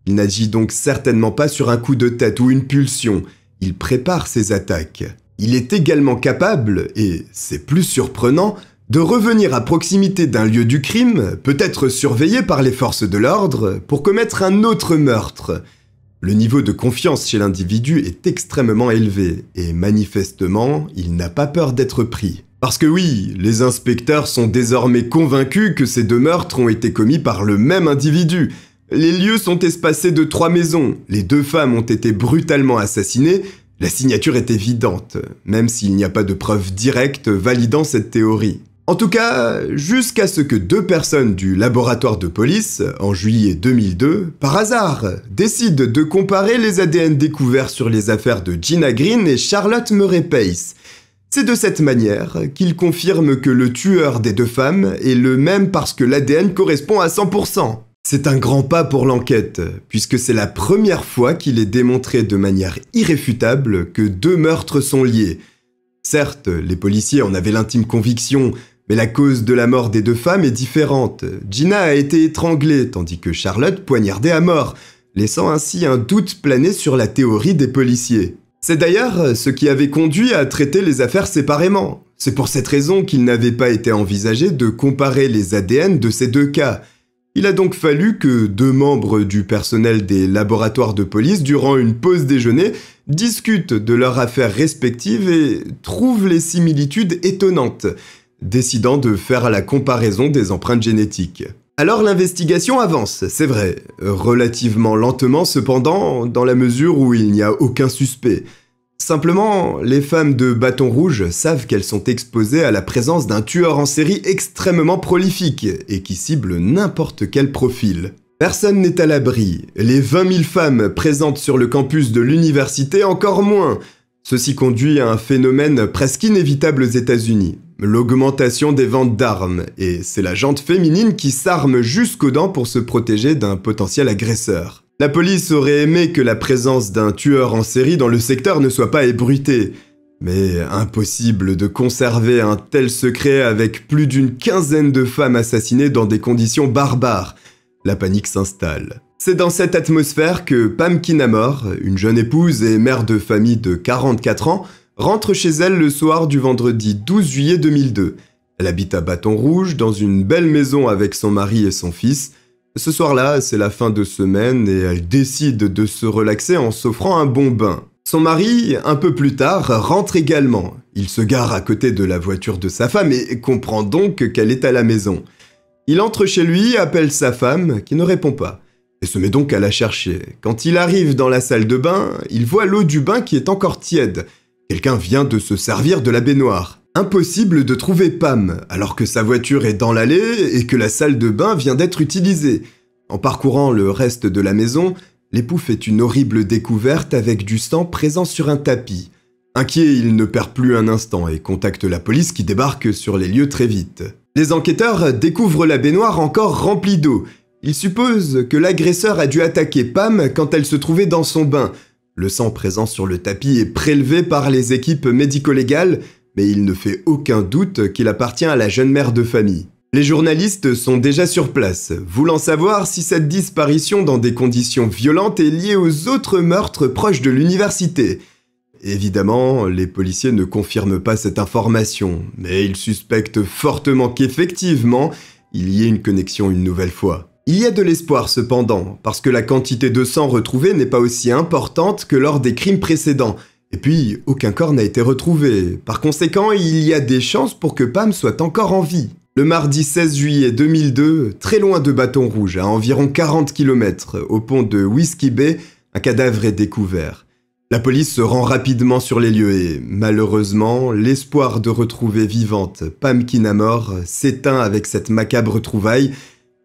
Il n'agit donc certainement pas sur un coup de tête ou une pulsion. Il prépare ses attaques. Il est également capable, et c'est plus surprenant, de revenir à proximité d'un lieu du crime, peut-être surveillé par les forces de l'ordre, pour commettre un autre meurtre. Le niveau de confiance chez l'individu est extrêmement élevé, et manifestement, il n'a pas peur d'être pris. Parce que oui, les inspecteurs sont désormais convaincus que ces deux meurtres ont été commis par le même individu. Les lieux sont espacés de trois maisons, les deux femmes ont été brutalement assassinées, la signature est évidente, même s'il n'y a pas de preuves directes validant cette théorie. En tout cas, jusqu'à ce que deux personnes du laboratoire de police, en juillet 2002, par hasard, décident de comparer les ADN découverts sur les affaires de Gina Green et Charlotte Murray Pace. C'est de cette manière qu'ils confirment que le tueur des deux femmes est le même parce que l'ADN correspond à 100%. C'est un grand pas pour l'enquête, puisque c'est la première fois qu'il est démontré de manière irréfutable que deux meurtres sont liés. Certes, les policiers en avaient l'intime conviction, mais la cause de la mort des deux femmes est différente. Gina a été étranglée, tandis que Charlotte poignardée à mort, laissant ainsi un doute planer sur la théorie des policiers. C'est d'ailleurs ce qui avait conduit à traiter les affaires séparément. C'est pour cette raison qu'il n'avait pas été envisagé de comparer les ADN de ces deux cas. Il a donc fallu que deux membres du personnel des laboratoires de police, durant une pause déjeuner, discutent de leurs affaires respectives et trouvent les similitudes étonnantes décidant de faire la comparaison des empreintes génétiques. Alors l'investigation avance, c'est vrai, relativement lentement cependant, dans la mesure où il n'y a aucun suspect. Simplement, les femmes de bâton rouge savent qu'elles sont exposées à la présence d'un tueur en série extrêmement prolifique et qui cible n'importe quel profil. Personne n'est à l'abri, les 20 000 femmes présentes sur le campus de l'université encore moins. Ceci conduit à un phénomène presque inévitable aux États-Unis l'augmentation des ventes d'armes, et c'est la jante féminine qui s'arme jusqu'aux dents pour se protéger d'un potentiel agresseur. La police aurait aimé que la présence d'un tueur en série dans le secteur ne soit pas ébruitée, mais impossible de conserver un tel secret avec plus d'une quinzaine de femmes assassinées dans des conditions barbares. La panique s'installe. C'est dans cette atmosphère que Pam Kinamore, une jeune épouse et mère de famille de 44 ans, rentre chez elle le soir du vendredi 12 juillet 2002. Elle habite à Bâton Rouge, dans une belle maison avec son mari et son fils. Ce soir-là, c'est la fin de semaine et elle décide de se relaxer en s'offrant un bon bain. Son mari, un peu plus tard, rentre également. Il se gare à côté de la voiture de sa femme et comprend donc qu'elle est à la maison. Il entre chez lui, appelle sa femme, qui ne répond pas, et se met donc à la chercher. Quand il arrive dans la salle de bain, il voit l'eau du bain qui est encore tiède, Quelqu'un vient de se servir de la baignoire. Impossible de trouver Pam, alors que sa voiture est dans l'allée et que la salle de bain vient d'être utilisée. En parcourant le reste de la maison, l'époux fait une horrible découverte avec du sang présent sur un tapis. Inquiet, il ne perd plus un instant et contacte la police qui débarque sur les lieux très vite. Les enquêteurs découvrent la baignoire encore remplie d'eau. Ils supposent que l'agresseur a dû attaquer Pam quand elle se trouvait dans son bain, le sang présent sur le tapis est prélevé par les équipes médico-légales, mais il ne fait aucun doute qu'il appartient à la jeune mère de famille. Les journalistes sont déjà sur place, voulant savoir si cette disparition dans des conditions violentes est liée aux autres meurtres proches de l'université. Évidemment, les policiers ne confirment pas cette information, mais ils suspectent fortement qu'effectivement, il y ait une connexion une nouvelle fois. Il y a de l'espoir cependant, parce que la quantité de sang retrouvée n'est pas aussi importante que lors des crimes précédents, et puis aucun corps n'a été retrouvé. Par conséquent, il y a des chances pour que Pam soit encore en vie. Le mardi 16 juillet 2002, très loin de Bâton Rouge, à environ 40 km, au pont de Whiskey Bay, un cadavre est découvert. La police se rend rapidement sur les lieux et, malheureusement, l'espoir de retrouver vivante Pam Kinamore s'éteint avec cette macabre trouvaille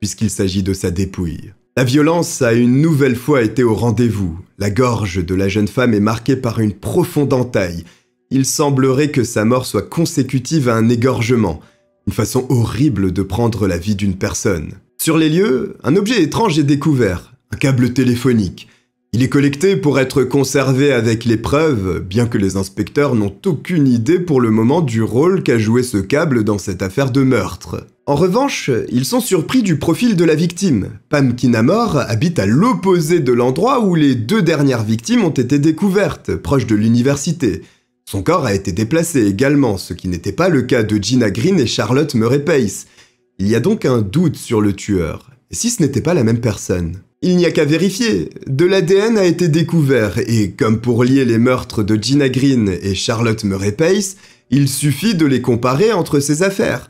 puisqu'il s'agit de sa dépouille. La violence a une nouvelle fois été au rendez-vous. La gorge de la jeune femme est marquée par une profonde entaille. Il semblerait que sa mort soit consécutive à un égorgement, une façon horrible de prendre la vie d'une personne. Sur les lieux, un objet étrange est découvert, un câble téléphonique. Il est collecté pour être conservé avec les preuves, bien que les inspecteurs n'ont aucune idée pour le moment du rôle qu'a joué ce câble dans cette affaire de meurtre. En revanche, ils sont surpris du profil de la victime. Pam Kinamore habite à l'opposé de l'endroit où les deux dernières victimes ont été découvertes, proche de l'université. Son corps a été déplacé également, ce qui n'était pas le cas de Gina Green et Charlotte Murray Pace. Il y a donc un doute sur le tueur, si ce n'était pas la même personne. Il n'y a qu'à vérifier. De l'ADN a été découvert, et comme pour lier les meurtres de Gina Green et Charlotte Murray Pace, il suffit de les comparer entre ces affaires.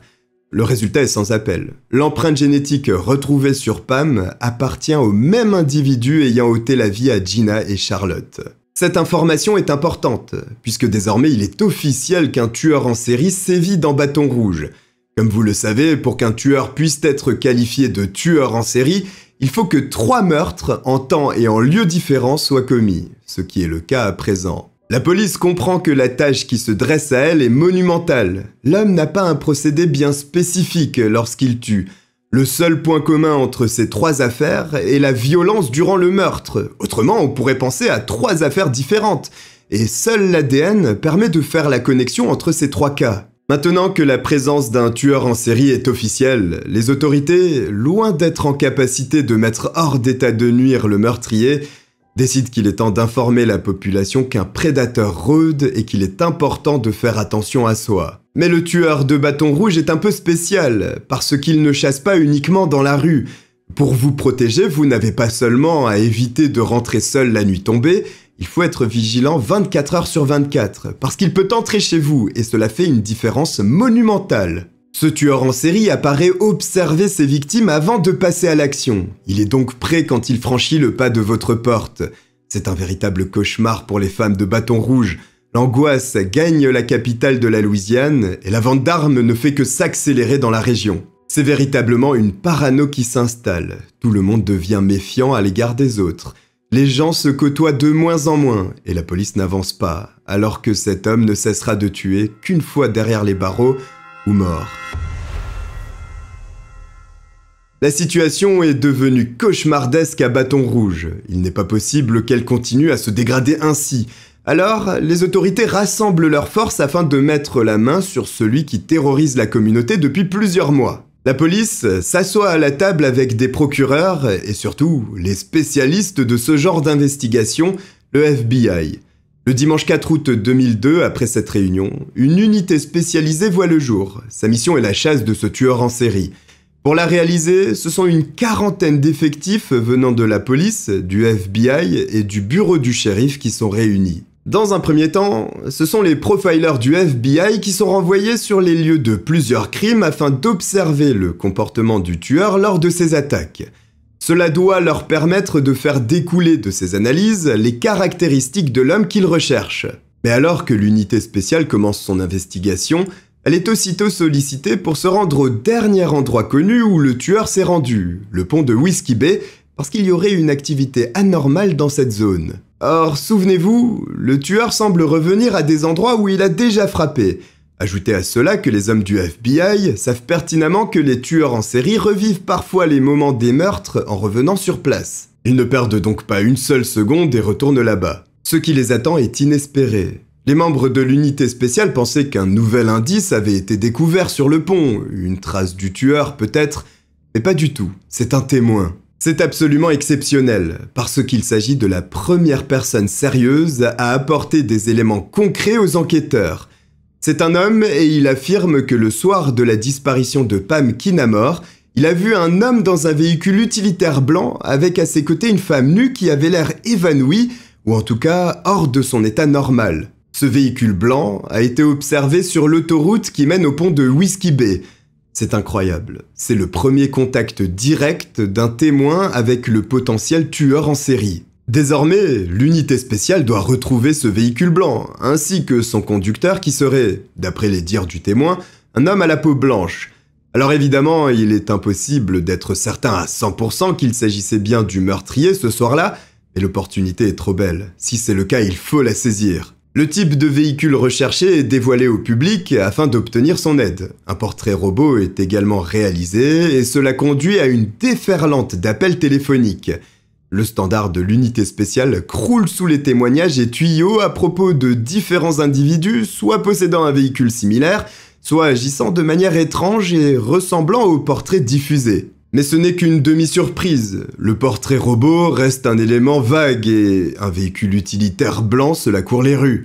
Le résultat est sans appel. L'empreinte génétique retrouvée sur Pam appartient au même individu ayant ôté la vie à Gina et Charlotte. Cette information est importante, puisque désormais il est officiel qu'un tueur en série sévit dans Bâton Rouge. Comme vous le savez, pour qu'un tueur puisse être qualifié de tueur en série, il faut que trois meurtres en temps et en lieu différents soient commis, ce qui est le cas à présent. La police comprend que la tâche qui se dresse à elle est monumentale. L'homme n'a pas un procédé bien spécifique lorsqu'il tue. Le seul point commun entre ces trois affaires est la violence durant le meurtre. Autrement, on pourrait penser à trois affaires différentes. Et seul l'ADN permet de faire la connexion entre ces trois cas. Maintenant que la présence d'un tueur en série est officielle, les autorités, loin d'être en capacité de mettre hors d'état de nuire le meurtrier, décide qu'il est temps d'informer la population qu'un prédateur rôde et qu'il est important de faire attention à soi. Mais le tueur de bâton rouge est un peu spécial, parce qu'il ne chasse pas uniquement dans la rue. Pour vous protéger, vous n'avez pas seulement à éviter de rentrer seul la nuit tombée, il faut être vigilant 24 heures sur 24, parce qu'il peut entrer chez vous, et cela fait une différence monumentale. Ce tueur en série apparaît observer ses victimes avant de passer à l'action. Il est donc prêt quand il franchit le pas de votre porte. C'est un véritable cauchemar pour les femmes de bâton rouge. L'angoisse gagne la capitale de la Louisiane et la vente d'armes ne fait que s'accélérer dans la région. C'est véritablement une parano qui s'installe. Tout le monde devient méfiant à l'égard des autres. Les gens se côtoient de moins en moins et la police n'avance pas, alors que cet homme ne cessera de tuer qu'une fois derrière les barreaux la situation est devenue cauchemardesque à bâton rouge. Il n'est pas possible qu'elle continue à se dégrader ainsi. Alors, les autorités rassemblent leurs forces afin de mettre la main sur celui qui terrorise la communauté depuis plusieurs mois. La police s'assoit à la table avec des procureurs et surtout les spécialistes de ce genre d'investigation, le FBI. Le dimanche 4 août 2002, après cette réunion, une unité spécialisée voit le jour. Sa mission est la chasse de ce tueur en série. Pour la réaliser, ce sont une quarantaine d'effectifs venant de la police, du FBI et du bureau du shérif qui sont réunis. Dans un premier temps, ce sont les profilers du FBI qui sont renvoyés sur les lieux de plusieurs crimes afin d'observer le comportement du tueur lors de ses attaques. Cela doit leur permettre de faire découler de ces analyses les caractéristiques de l'homme qu'ils recherchent. Mais alors que l'unité spéciale commence son investigation, elle est aussitôt sollicitée pour se rendre au dernier endroit connu où le tueur s'est rendu, le pont de Whiskey Bay, parce qu'il y aurait une activité anormale dans cette zone. Or, souvenez-vous, le tueur semble revenir à des endroits où il a déjà frappé, Ajoutez à cela que les hommes du FBI savent pertinemment que les tueurs en série revivent parfois les moments des meurtres en revenant sur place. Ils ne perdent donc pas une seule seconde et retournent là-bas. Ce qui les attend est inespéré. Les membres de l'unité spéciale pensaient qu'un nouvel indice avait été découvert sur le pont, une trace du tueur peut-être, mais pas du tout, c'est un témoin. C'est absolument exceptionnel, parce qu'il s'agit de la première personne sérieuse à apporter des éléments concrets aux enquêteurs, c'est un homme et il affirme que le soir de la disparition de Pam Kinamor, il a vu un homme dans un véhicule utilitaire blanc avec à ses côtés une femme nue qui avait l'air évanouie ou en tout cas hors de son état normal. Ce véhicule blanc a été observé sur l'autoroute qui mène au pont de Whiskey Bay. C'est incroyable. C'est le premier contact direct d'un témoin avec le potentiel tueur en série. Désormais, l'unité spéciale doit retrouver ce véhicule blanc, ainsi que son conducteur qui serait, d'après les dires du témoin, un homme à la peau blanche. Alors évidemment, il est impossible d'être certain à 100% qu'il s'agissait bien du meurtrier ce soir-là, mais l'opportunité est trop belle. Si c'est le cas, il faut la saisir. Le type de véhicule recherché est dévoilé au public afin d'obtenir son aide. Un portrait robot est également réalisé et cela conduit à une déferlante d'appels téléphoniques. Le standard de l'unité spéciale croule sous les témoignages et tuyaux à propos de différents individus, soit possédant un véhicule similaire, soit agissant de manière étrange et ressemblant au portrait diffusé. Mais ce n'est qu'une demi-surprise. Le portrait robot reste un élément vague et un véhicule utilitaire blanc cela court les rues.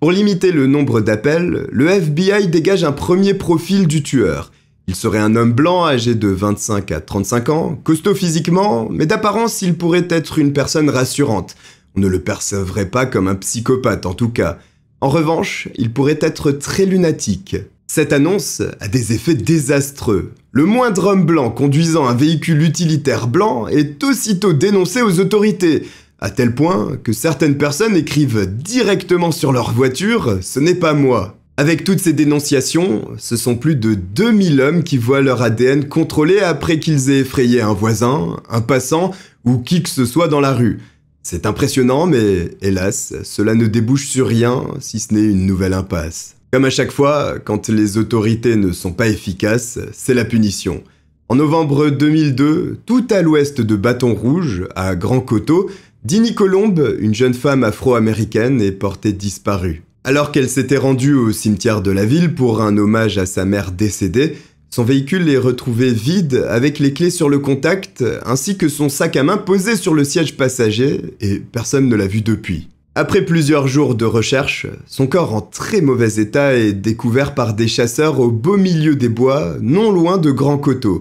Pour limiter le nombre d'appels, le FBI dégage un premier profil du tueur. Il serait un homme blanc âgé de 25 à 35 ans, costaud physiquement, mais d'apparence il pourrait être une personne rassurante. On ne le percevrait pas comme un psychopathe en tout cas. En revanche, il pourrait être très lunatique. Cette annonce a des effets désastreux. Le moindre homme blanc conduisant un véhicule utilitaire blanc est aussitôt dénoncé aux autorités, à tel point que certaines personnes écrivent directement sur leur voiture ⁇ Ce n'est pas moi ⁇ avec toutes ces dénonciations, ce sont plus de 2000 hommes qui voient leur ADN contrôlé après qu'ils aient effrayé un voisin, un passant ou qui que ce soit dans la rue. C'est impressionnant, mais hélas, cela ne débouche sur rien si ce n'est une nouvelle impasse. Comme à chaque fois, quand les autorités ne sont pas efficaces, c'est la punition. En novembre 2002, tout à l'ouest de Bâton Rouge, à Grand Coteau, Dini Colombe, une jeune femme afro-américaine, est portée disparue. Alors qu'elle s'était rendue au cimetière de la ville pour un hommage à sa mère décédée, son véhicule est retrouvé vide avec les clés sur le contact ainsi que son sac à main posé sur le siège passager et personne ne l'a vu depuis. Après plusieurs jours de recherche, son corps en très mauvais état est découvert par des chasseurs au beau milieu des bois, non loin de Grand Coteau.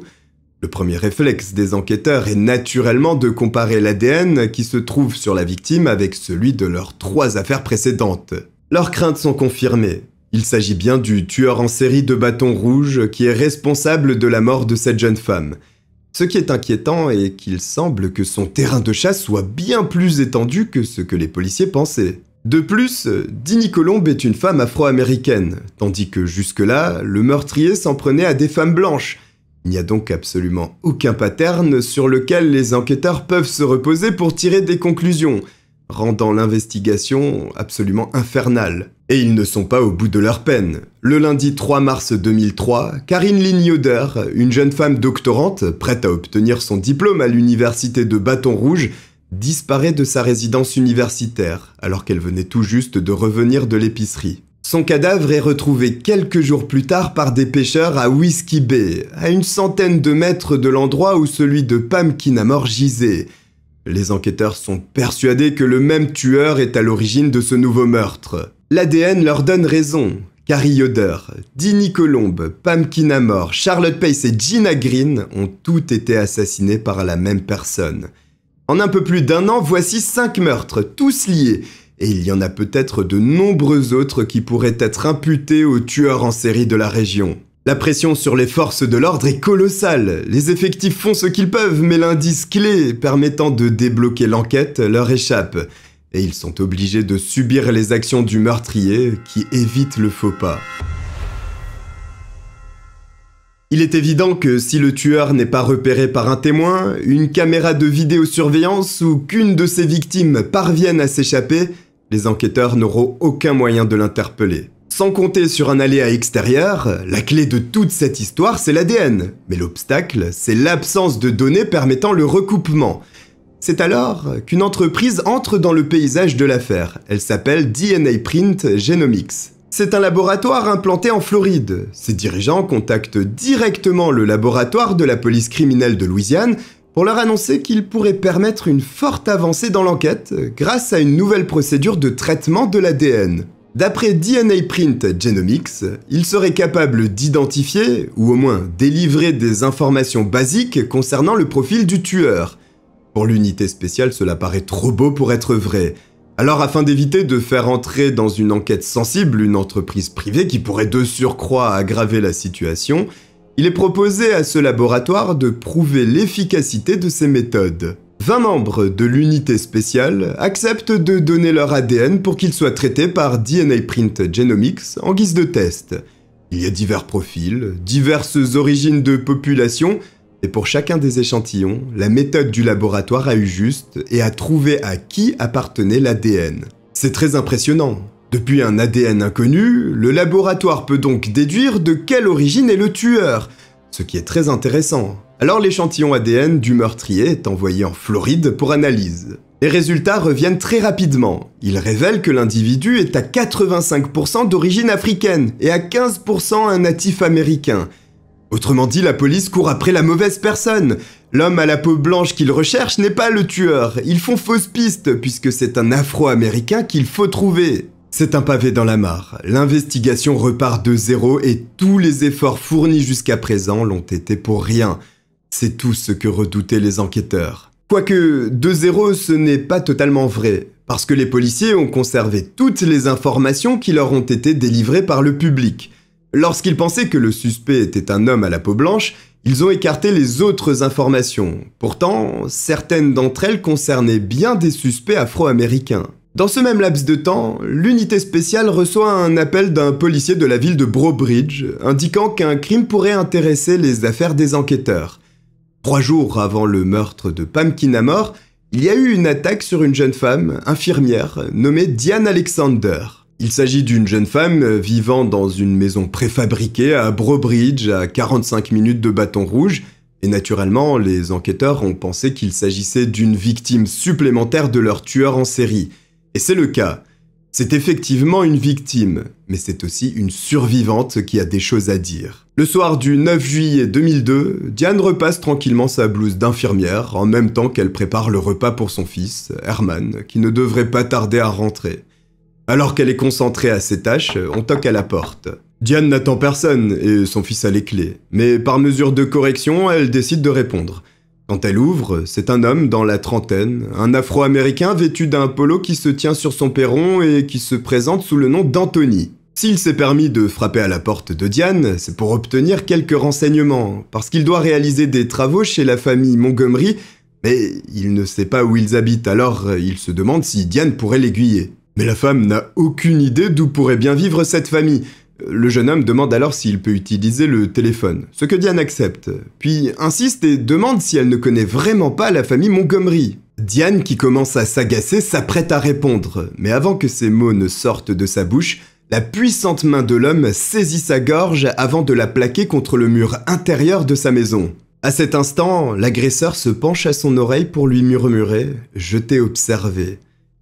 Le premier réflexe des enquêteurs est naturellement de comparer l'ADN qui se trouve sur la victime avec celui de leurs trois affaires précédentes. Leurs craintes sont confirmées. Il s'agit bien du tueur en série de bâtons rouges qui est responsable de la mort de cette jeune femme. Ce qui est inquiétant est qu'il semble que son terrain de chasse soit bien plus étendu que ce que les policiers pensaient. De plus, Dini Colombe est une femme afro-américaine, tandis que jusque-là, le meurtrier s'en prenait à des femmes blanches. Il n'y a donc absolument aucun pattern sur lequel les enquêteurs peuvent se reposer pour tirer des conclusions rendant l'investigation absolument infernale. Et ils ne sont pas au bout de leur peine. Le lundi 3 mars 2003, Karine Yoder, une jeune femme doctorante prête à obtenir son diplôme à l'université de Bâton Rouge, disparaît de sa résidence universitaire alors qu'elle venait tout juste de revenir de l'épicerie. Son cadavre est retrouvé quelques jours plus tard par des pêcheurs à Whiskey Bay, à une centaine de mètres de l'endroit où celui de Pam Kinamor gisait. Les enquêteurs sont persuadés que le même tueur est à l'origine de ce nouveau meurtre. L'ADN leur donne raison. Carrie Yoder, Dini Colombe, Pam Kinamore, Charlotte Pace et Gina Green ont toutes été assassinés par la même personne. En un peu plus d'un an, voici 5 meurtres, tous liés, et il y en a peut-être de nombreux autres qui pourraient être imputés aux tueurs en série de la région. La pression sur les forces de l'ordre est colossale. Les effectifs font ce qu'ils peuvent, mais l'indice clé permettant de débloquer l'enquête leur échappe. Et ils sont obligés de subir les actions du meurtrier qui évite le faux pas. Il est évident que si le tueur n'est pas repéré par un témoin, une caméra de vidéosurveillance ou qu'une de ses victimes parvienne à s'échapper, les enquêteurs n'auront aucun moyen de l'interpeller. Sans compter sur un aléa extérieur, la clé de toute cette histoire, c'est l'ADN. Mais l'obstacle, c'est l'absence de données permettant le recoupement. C'est alors qu'une entreprise entre dans le paysage de l'affaire. Elle s'appelle DNA Print Genomics. C'est un laboratoire implanté en Floride. Ses dirigeants contactent directement le laboratoire de la police criminelle de Louisiane pour leur annoncer qu'ils pourraient permettre une forte avancée dans l'enquête grâce à une nouvelle procédure de traitement de l'ADN. D'après DNA Print Genomics, il serait capable d'identifier, ou au moins délivrer des informations basiques concernant le profil du tueur. Pour l'unité spéciale, cela paraît trop beau pour être vrai. Alors afin d'éviter de faire entrer dans une enquête sensible une entreprise privée qui pourrait de surcroît aggraver la situation, il est proposé à ce laboratoire de prouver l'efficacité de ses méthodes. 20 membres de l'unité spéciale acceptent de donner leur ADN pour qu'il soit traité par DNA Print Genomics en guise de test. Il y a divers profils, diverses origines de population, et pour chacun des échantillons, la méthode du laboratoire a eu juste et a trouvé à qui appartenait l'ADN. C'est très impressionnant. Depuis un ADN inconnu, le laboratoire peut donc déduire de quelle origine est le tueur, ce qui est très intéressant, alors l'échantillon ADN du meurtrier est envoyé en Floride pour analyse. Les résultats reviennent très rapidement. Ils révèlent que l'individu est à 85% d'origine africaine et à 15% un natif américain. Autrement dit, la police court après la mauvaise personne. L'homme à la peau blanche qu'ils recherchent n'est pas le tueur. Ils font fausse piste puisque c'est un afro-américain qu'il faut trouver. C'est un pavé dans la mare. L'investigation repart de zéro et tous les efforts fournis jusqu'à présent l'ont été pour rien. C'est tout ce que redoutaient les enquêteurs. Quoique 2-0, ce n'est pas totalement vrai, parce que les policiers ont conservé toutes les informations qui leur ont été délivrées par le public. Lorsqu'ils pensaient que le suspect était un homme à la peau blanche, ils ont écarté les autres informations. Pourtant, certaines d'entre elles concernaient bien des suspects afro-américains. Dans ce même laps de temps, l'unité spéciale reçoit un appel d'un policier de la ville de Brobridge, indiquant qu'un crime pourrait intéresser les affaires des enquêteurs. Trois jours avant le meurtre de Pam Kinamore, il y a eu une attaque sur une jeune femme, infirmière, nommée Diane Alexander. Il s'agit d'une jeune femme vivant dans une maison préfabriquée à Brobridge, à 45 minutes de Bâton Rouge, et naturellement, les enquêteurs ont pensé qu'il s'agissait d'une victime supplémentaire de leur tueur en série. Et c'est le cas. C'est effectivement une victime, mais c'est aussi une survivante qui a des choses à dire. Le soir du 9 juillet 2002, Diane repasse tranquillement sa blouse d'infirmière en même temps qu'elle prépare le repas pour son fils, Herman, qui ne devrait pas tarder à rentrer. Alors qu'elle est concentrée à ses tâches, on toque à la porte. Diane n'attend personne et son fils a les clés, mais par mesure de correction, elle décide de répondre. Quand elle ouvre, c'est un homme dans la trentaine, un afro-américain vêtu d'un polo qui se tient sur son perron et qui se présente sous le nom d'Anthony. S'il s'est permis de frapper à la porte de Diane, c'est pour obtenir quelques renseignements, parce qu'il doit réaliser des travaux chez la famille Montgomery, mais il ne sait pas où ils habitent, alors il se demande si Diane pourrait l'aiguiller. Mais la femme n'a aucune idée d'où pourrait bien vivre cette famille, le jeune homme demande alors s'il peut utiliser le téléphone, ce que Diane accepte, puis insiste et demande si elle ne connaît vraiment pas la famille Montgomery. Diane, qui commence à s'agacer, s'apprête à répondre, mais avant que ces mots ne sortent de sa bouche, la puissante main de l'homme saisit sa gorge avant de la plaquer contre le mur intérieur de sa maison. À cet instant, l'agresseur se penche à son oreille pour lui murmurer ⁇ Je t'ai observé ⁇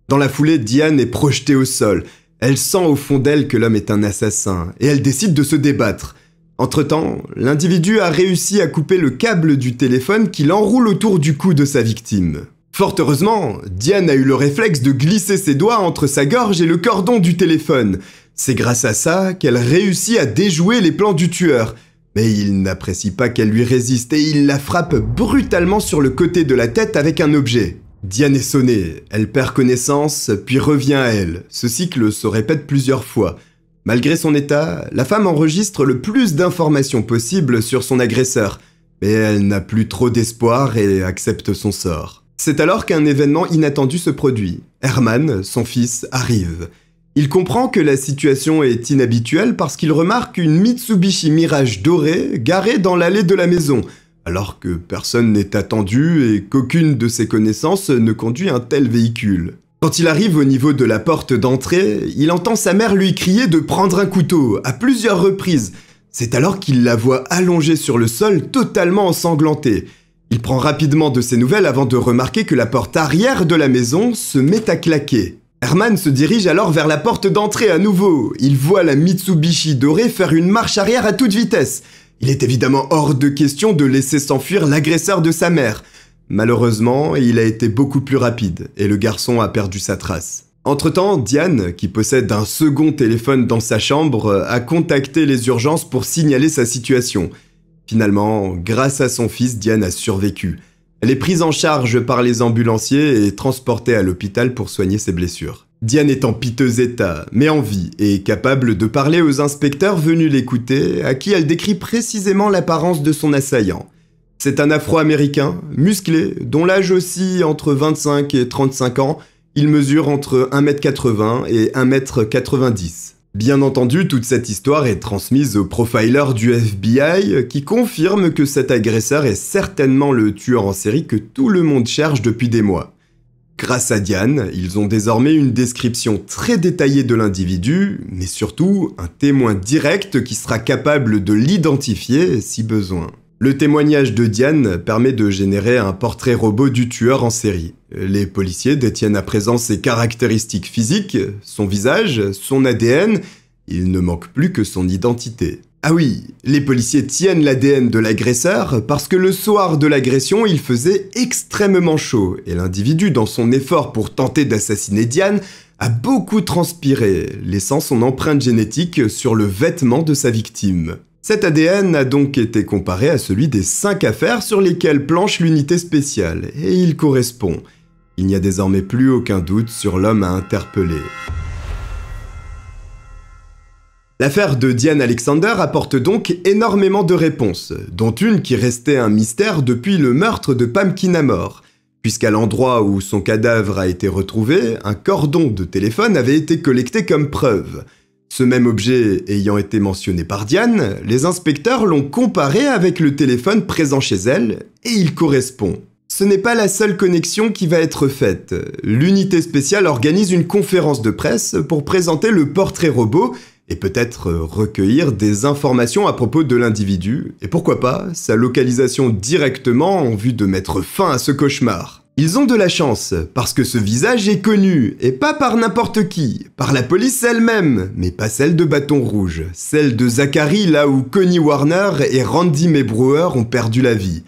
Dans la foulée, Diane est projetée au sol elle sent au fond d'elle que l'homme est un assassin, et elle décide de se débattre. Entre-temps, l'individu a réussi à couper le câble du téléphone qui l'enroule autour du cou de sa victime. Fort heureusement, Diane a eu le réflexe de glisser ses doigts entre sa gorge et le cordon du téléphone. C'est grâce à ça qu'elle réussit à déjouer les plans du tueur. Mais il n'apprécie pas qu'elle lui résiste et il la frappe brutalement sur le côté de la tête avec un objet. Diane est sonnée, elle perd connaissance, puis revient à elle. Ce cycle se répète plusieurs fois. Malgré son état, la femme enregistre le plus d'informations possibles sur son agresseur, mais elle n'a plus trop d'espoir et accepte son sort. C'est alors qu'un événement inattendu se produit. Herman, son fils, arrive. Il comprend que la situation est inhabituelle parce qu'il remarque une Mitsubishi Mirage dorée garée dans l'allée de la maison – alors que personne n'est attendu et qu'aucune de ses connaissances ne conduit un tel véhicule. Quand il arrive au niveau de la porte d'entrée, il entend sa mère lui crier de prendre un couteau à plusieurs reprises. C'est alors qu'il la voit allongée sur le sol totalement ensanglantée. Il prend rapidement de ses nouvelles avant de remarquer que la porte arrière de la maison se met à claquer. Herman se dirige alors vers la porte d'entrée à nouveau. Il voit la Mitsubishi dorée faire une marche arrière à toute vitesse. Il est évidemment hors de question de laisser s'enfuir l'agresseur de sa mère. Malheureusement, il a été beaucoup plus rapide et le garçon a perdu sa trace. Entre-temps, Diane, qui possède un second téléphone dans sa chambre, a contacté les urgences pour signaler sa situation. Finalement, grâce à son fils, Diane a survécu. Elle est prise en charge par les ambulanciers et transportée à l'hôpital pour soigner ses blessures. Diane est en piteux état, mais en vie, et capable de parler aux inspecteurs venus l'écouter, à qui elle décrit précisément l'apparence de son assaillant. C'est un afro-américain, musclé, dont l'âge aussi entre 25 et 35 ans, il mesure entre 1m80 et 1m90. Bien entendu, toute cette histoire est transmise au profiler du FBI qui confirme que cet agresseur est certainement le tueur en série que tout le monde cherche depuis des mois. Grâce à Diane, ils ont désormais une description très détaillée de l'individu, mais surtout un témoin direct qui sera capable de l'identifier si besoin. Le témoignage de Diane permet de générer un portrait robot du tueur en série. Les policiers détiennent à présent ses caractéristiques physiques, son visage, son ADN, il ne manque plus que son identité. Ah oui, les policiers tiennent l'ADN de l'agresseur parce que le soir de l'agression, il faisait extrêmement chaud et l'individu, dans son effort pour tenter d'assassiner Diane, a beaucoup transpiré, laissant son empreinte génétique sur le vêtement de sa victime. Cet ADN a donc été comparé à celui des 5 affaires sur lesquelles planche l'unité spéciale et il correspond. Il n'y a désormais plus aucun doute sur l'homme à interpeller. L'affaire de Diane Alexander apporte donc énormément de réponses, dont une qui restait un mystère depuis le meurtre de Pam Kinamore, puisqu'à l'endroit où son cadavre a été retrouvé, un cordon de téléphone avait été collecté comme preuve. Ce même objet ayant été mentionné par Diane, les inspecteurs l'ont comparé avec le téléphone présent chez elle, et il correspond. Ce n'est pas la seule connexion qui va être faite. L'unité spéciale organise une conférence de presse pour présenter le portrait robot et peut-être euh, recueillir des informations à propos de l'individu, et pourquoi pas sa localisation directement en vue de mettre fin à ce cauchemar. Ils ont de la chance, parce que ce visage est connu, et pas par n'importe qui, par la police elle-même, mais pas celle de Bâton Rouge, celle de Zachary là où Connie Warner et Randy Mebrewer ont perdu la vie.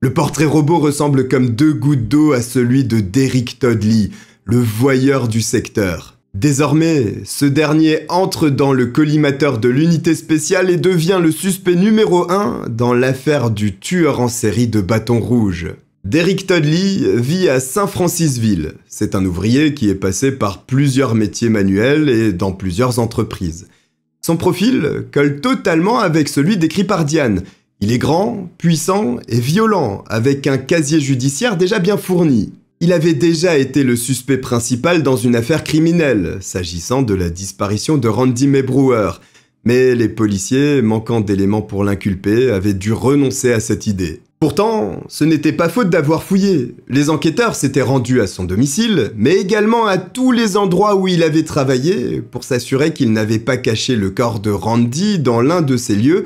Le portrait robot ressemble comme deux gouttes d'eau à celui de Derek Todley, le voyeur du secteur. Désormais, ce dernier entre dans le collimateur de l'unité spéciale et devient le suspect numéro 1 dans l'affaire du tueur en série de bâtons rouge. Derek Todley vit à Saint-Francisville. C'est un ouvrier qui est passé par plusieurs métiers manuels et dans plusieurs entreprises. Son profil colle totalement avec celui décrit par Diane. Il est grand, puissant et violent, avec un casier judiciaire déjà bien fourni. Il avait déjà été le suspect principal dans une affaire criminelle, s'agissant de la disparition de Randy Maybrewer, mais les policiers, manquant d'éléments pour l'inculper, avaient dû renoncer à cette idée. Pourtant, ce n'était pas faute d'avoir fouillé. Les enquêteurs s'étaient rendus à son domicile, mais également à tous les endroits où il avait travaillé, pour s'assurer qu'il n'avait pas caché le corps de Randy dans l'un de ces lieux,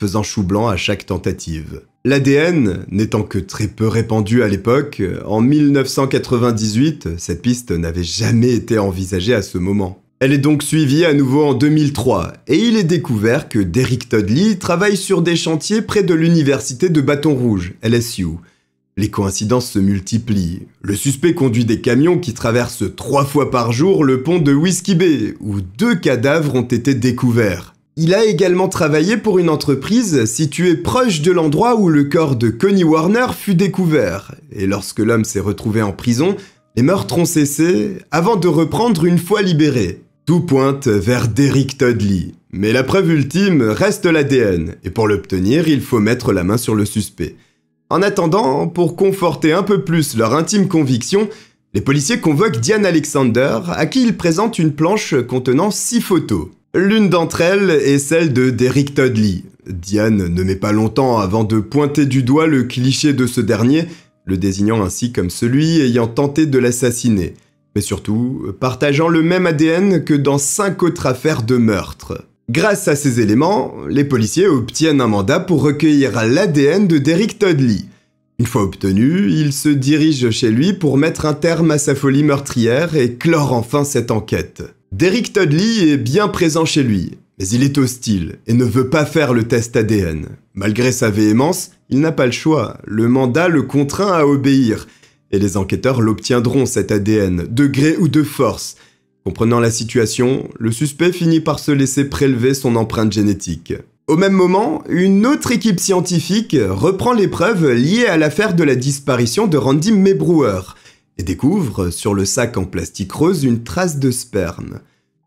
faisant chou blanc à chaque tentative. L'ADN n'étant que très peu répandu à l'époque, en 1998, cette piste n'avait jamais été envisagée à ce moment. Elle est donc suivie à nouveau en 2003, et il est découvert que Derek Todley travaille sur des chantiers près de l'université de Bâton Rouge, LSU. Les coïncidences se multiplient. Le suspect conduit des camions qui traversent trois fois par jour le pont de Whiskey Bay, où deux cadavres ont été découverts. Il a également travaillé pour une entreprise située proche de l'endroit où le corps de Connie Warner fut découvert, et lorsque l'homme s'est retrouvé en prison, les meurtres ont cessé avant de reprendre une fois libéré. Tout pointe vers Derek Toddley. Mais la preuve ultime reste l'ADN, et pour l'obtenir, il faut mettre la main sur le suspect. En attendant, pour conforter un peu plus leur intime conviction, les policiers convoquent Diane Alexander, à qui ils présentent une planche contenant six photos. L'une d'entre elles est celle de Derek Todley. Diane ne met pas longtemps avant de pointer du doigt le cliché de ce dernier, le désignant ainsi comme celui ayant tenté de l'assassiner, mais surtout partageant le même ADN que dans cinq autres affaires de meurtre. Grâce à ces éléments, les policiers obtiennent un mandat pour recueillir l'ADN de Derek Todley. Une fois obtenu, il se dirige chez lui pour mettre un terme à sa folie meurtrière et clore enfin cette enquête. Derek Todley est bien présent chez lui, mais il est hostile et ne veut pas faire le test ADN. Malgré sa véhémence, il n'a pas le choix. Le mandat le contraint à obéir, et les enquêteurs l'obtiendront cet ADN, de gré ou de force. Comprenant la situation, le suspect finit par se laisser prélever son empreinte génétique. Au même moment, une autre équipe scientifique reprend les preuves liées à l'affaire de la disparition de Randy Mebrewer découvre sur le sac en plastique rose une trace de sperme.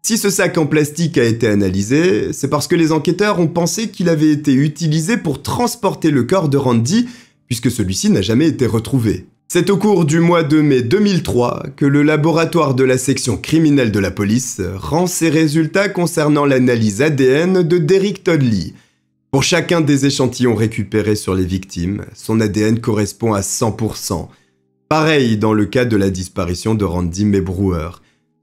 Si ce sac en plastique a été analysé, c'est parce que les enquêteurs ont pensé qu'il avait été utilisé pour transporter le corps de Randy, puisque celui-ci n'a jamais été retrouvé. C'est au cours du mois de mai 2003 que le laboratoire de la section criminelle de la police rend ses résultats concernant l'analyse ADN de Derek Todley. Pour chacun des échantillons récupérés sur les victimes, son ADN correspond à 100%. Pareil dans le cas de la disparition de Randy Mebrewer.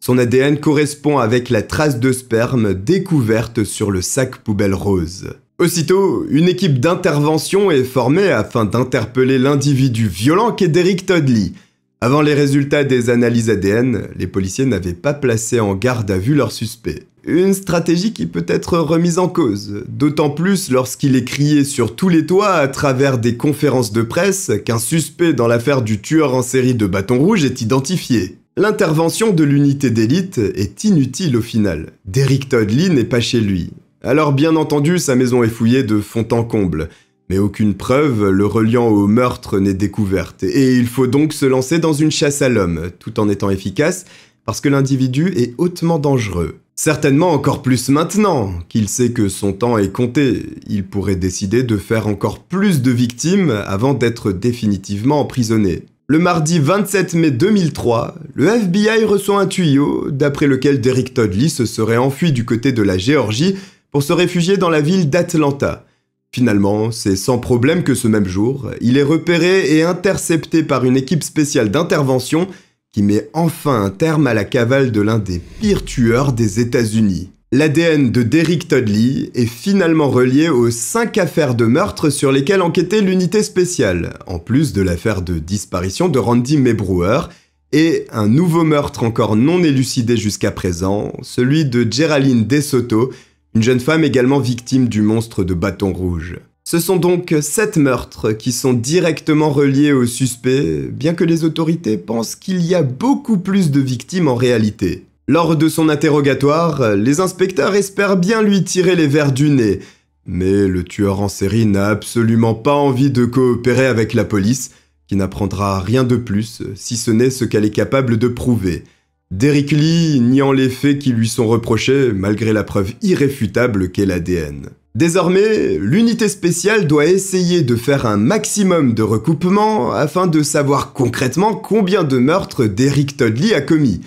Son ADN correspond avec la trace de sperme découverte sur le sac poubelle rose. Aussitôt, une équipe d'intervention est formée afin d'interpeller l'individu violent qu'est Derek Todley. Avant les résultats des analyses ADN, les policiers n'avaient pas placé en garde à vue leur suspect. Une stratégie qui peut être remise en cause, d'autant plus lorsqu'il est crié sur tous les toits à travers des conférences de presse qu'un suspect dans l'affaire du tueur en série de Bâton Rouge est identifié. L'intervention de l'unité d'élite est inutile au final. Derrick Lee n'est pas chez lui. Alors bien entendu, sa maison est fouillée de fond en comble, mais aucune preuve le reliant au meurtre n'est découverte, et il faut donc se lancer dans une chasse à l'homme, tout en étant efficace, parce que l'individu est hautement dangereux. Certainement encore plus maintenant qu'il sait que son temps est compté, il pourrait décider de faire encore plus de victimes avant d'être définitivement emprisonné. Le mardi 27 mai 2003, le FBI reçoit un tuyau d'après lequel Derek Todley se serait enfui du côté de la Géorgie pour se réfugier dans la ville d'Atlanta. Finalement, c'est sans problème que ce même jour, il est repéré et intercepté par une équipe spéciale d'intervention qui met enfin un terme à la cavale de l'un des pires tueurs des États-Unis. L'ADN de Derrick Todley est finalement relié aux cinq affaires de meurtre sur lesquelles enquêtait l'unité spéciale, en plus de l'affaire de disparition de Randy Mebrewer et un nouveau meurtre encore non élucidé jusqu'à présent, celui de Geraldine DeSoto, une jeune femme également victime du monstre de bâton rouge. Ce sont donc sept meurtres qui sont directement reliés au suspect, bien que les autorités pensent qu'il y a beaucoup plus de victimes en réalité. Lors de son interrogatoire, les inspecteurs espèrent bien lui tirer les verres du nez, mais le tueur en série n'a absolument pas envie de coopérer avec la police, qui n'apprendra rien de plus si ce n'est ce qu'elle est capable de prouver. Derrick Lee niant les faits qui lui sont reprochés malgré la preuve irréfutable qu'est l'ADN. Désormais, l'unité spéciale doit essayer de faire un maximum de recoupements afin de savoir concrètement combien de meurtres Derrick Lee a commis.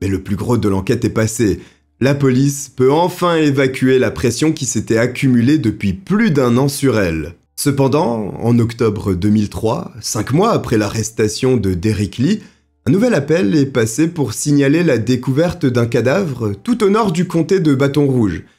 Mais le plus gros de l'enquête est passé. La police peut enfin évacuer la pression qui s'était accumulée depuis plus d'un an sur elle. Cependant, en octobre 2003, cinq mois après l'arrestation de Derrick Lee, un nouvel appel est passé pour signaler la découverte d'un cadavre tout au nord du comté de Bâton Rouge –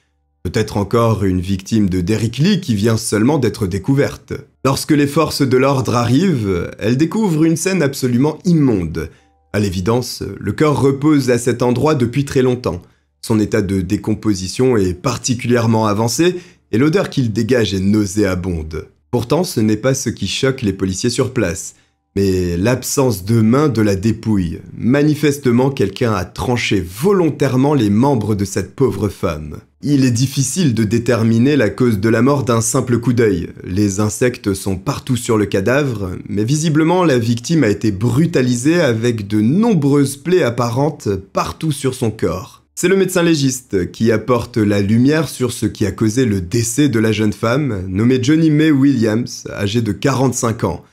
Peut-être encore une victime de Derrick Lee qui vient seulement d'être découverte. Lorsque les forces de l'ordre arrivent, elles découvrent une scène absolument immonde. À l'évidence, le corps repose à cet endroit depuis très longtemps. Son état de décomposition est particulièrement avancé et l'odeur qu'il dégage est nauséabonde. Pourtant, ce n'est pas ce qui choque les policiers sur place mais l'absence de main de la dépouille. Manifestement, quelqu'un a tranché volontairement les membres de cette pauvre femme. Il est difficile de déterminer la cause de la mort d'un simple coup d'œil. Les insectes sont partout sur le cadavre, mais visiblement la victime a été brutalisée avec de nombreuses plaies apparentes partout sur son corps. C'est le médecin légiste qui apporte la lumière sur ce qui a causé le décès de la jeune femme, nommée Johnny May Williams, âgée de 45 ans.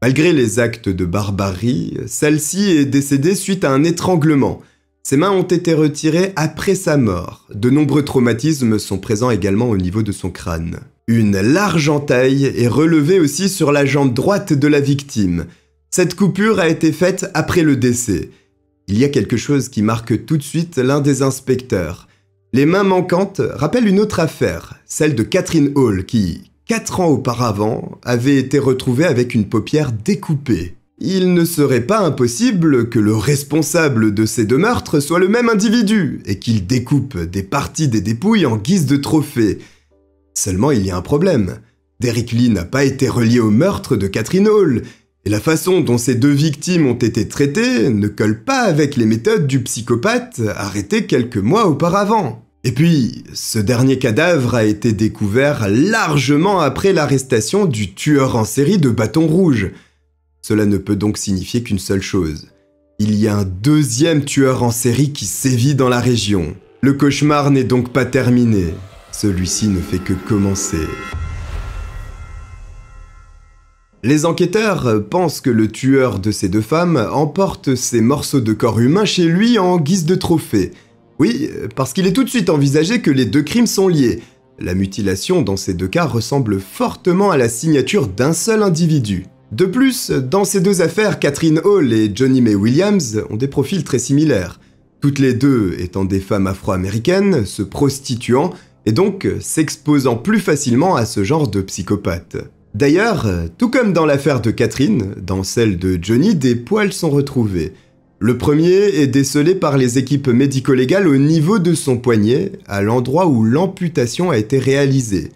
Malgré les actes de barbarie, celle-ci est décédée suite à un étranglement. Ses mains ont été retirées après sa mort. De nombreux traumatismes sont présents également au niveau de son crâne. Une large entaille est relevée aussi sur la jambe droite de la victime. Cette coupure a été faite après le décès. Il y a quelque chose qui marque tout de suite l'un des inspecteurs. Les mains manquantes rappellent une autre affaire, celle de Catherine Hall qui, quatre ans auparavant, avait été retrouvé avec une paupière découpée. Il ne serait pas impossible que le responsable de ces deux meurtres soit le même individu et qu'il découpe des parties des dépouilles en guise de trophée. Seulement, il y a un problème. Derrick Lee n'a pas été relié au meurtre de Catherine Hall et la façon dont ces deux victimes ont été traitées ne colle pas avec les méthodes du psychopathe arrêté quelques mois auparavant. Et puis, ce dernier cadavre a été découvert largement après l'arrestation du tueur en série de Bâton Rouge. Cela ne peut donc signifier qu'une seule chose. Il y a un deuxième tueur en série qui sévit dans la région. Le cauchemar n'est donc pas terminé. Celui-ci ne fait que commencer. Les enquêteurs pensent que le tueur de ces deux femmes emporte ces morceaux de corps humain chez lui en guise de trophée, oui, parce qu'il est tout de suite envisagé que les deux crimes sont liés. La mutilation dans ces deux cas ressemble fortement à la signature d'un seul individu. De plus, dans ces deux affaires, Catherine Hall et Johnny May Williams ont des profils très similaires, toutes les deux étant des femmes afro-américaines, se prostituant et donc s'exposant plus facilement à ce genre de psychopathe. D'ailleurs, tout comme dans l'affaire de Catherine, dans celle de Johnny, des poils sont retrouvés, le premier est décelé par les équipes médico-légales au niveau de son poignet, à l'endroit où l'amputation a été réalisée.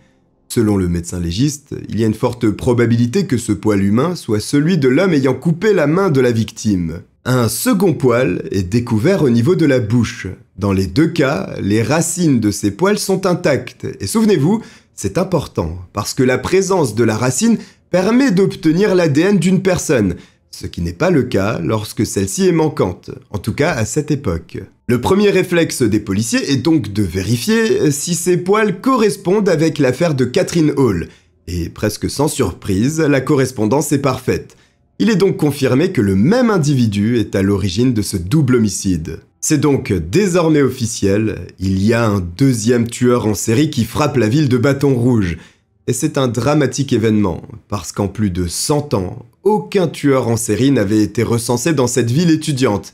Selon le médecin légiste, il y a une forte probabilité que ce poil humain soit celui de l'homme ayant coupé la main de la victime. Un second poil est découvert au niveau de la bouche. Dans les deux cas, les racines de ces poils sont intactes. Et souvenez-vous, c'est important, parce que la présence de la racine permet d'obtenir l'ADN d'une personne, ce qui n'est pas le cas lorsque celle-ci est manquante, en tout cas à cette époque. Le premier réflexe des policiers est donc de vérifier si ces poils correspondent avec l'affaire de Catherine Hall, et presque sans surprise, la correspondance est parfaite. Il est donc confirmé que le même individu est à l'origine de ce double homicide. C'est donc désormais officiel, il y a un deuxième tueur en série qui frappe la ville de Bâton Rouge. Et c'est un dramatique événement, parce qu'en plus de 100 ans, aucun tueur en série n'avait été recensé dans cette ville étudiante.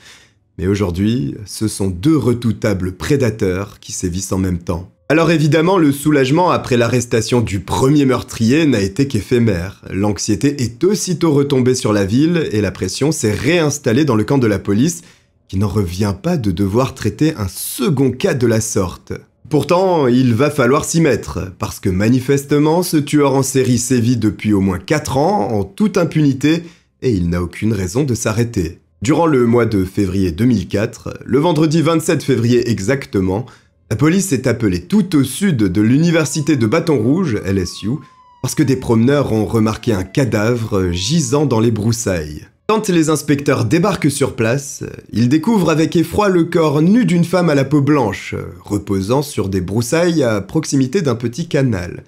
Mais aujourd'hui, ce sont deux redoutables prédateurs qui sévissent en même temps. Alors évidemment, le soulagement après l'arrestation du premier meurtrier n'a été qu'éphémère. L'anxiété est aussitôt retombée sur la ville et la pression s'est réinstallée dans le camp de la police qui n'en revient pas de devoir traiter un second cas de la sorte. Pourtant, il va falloir s'y mettre, parce que manifestement, ce tueur en série sévit depuis au moins 4 ans, en toute impunité, et il n'a aucune raison de s'arrêter. Durant le mois de février 2004, le vendredi 27 février exactement, la police est appelée tout au sud de l'université de Bâton Rouge, LSU, parce que des promeneurs ont remarqué un cadavre gisant dans les broussailles. Quand les inspecteurs débarquent sur place, ils découvrent avec effroi le corps nu d'une femme à la peau blanche, reposant sur des broussailles à proximité d'un petit canal.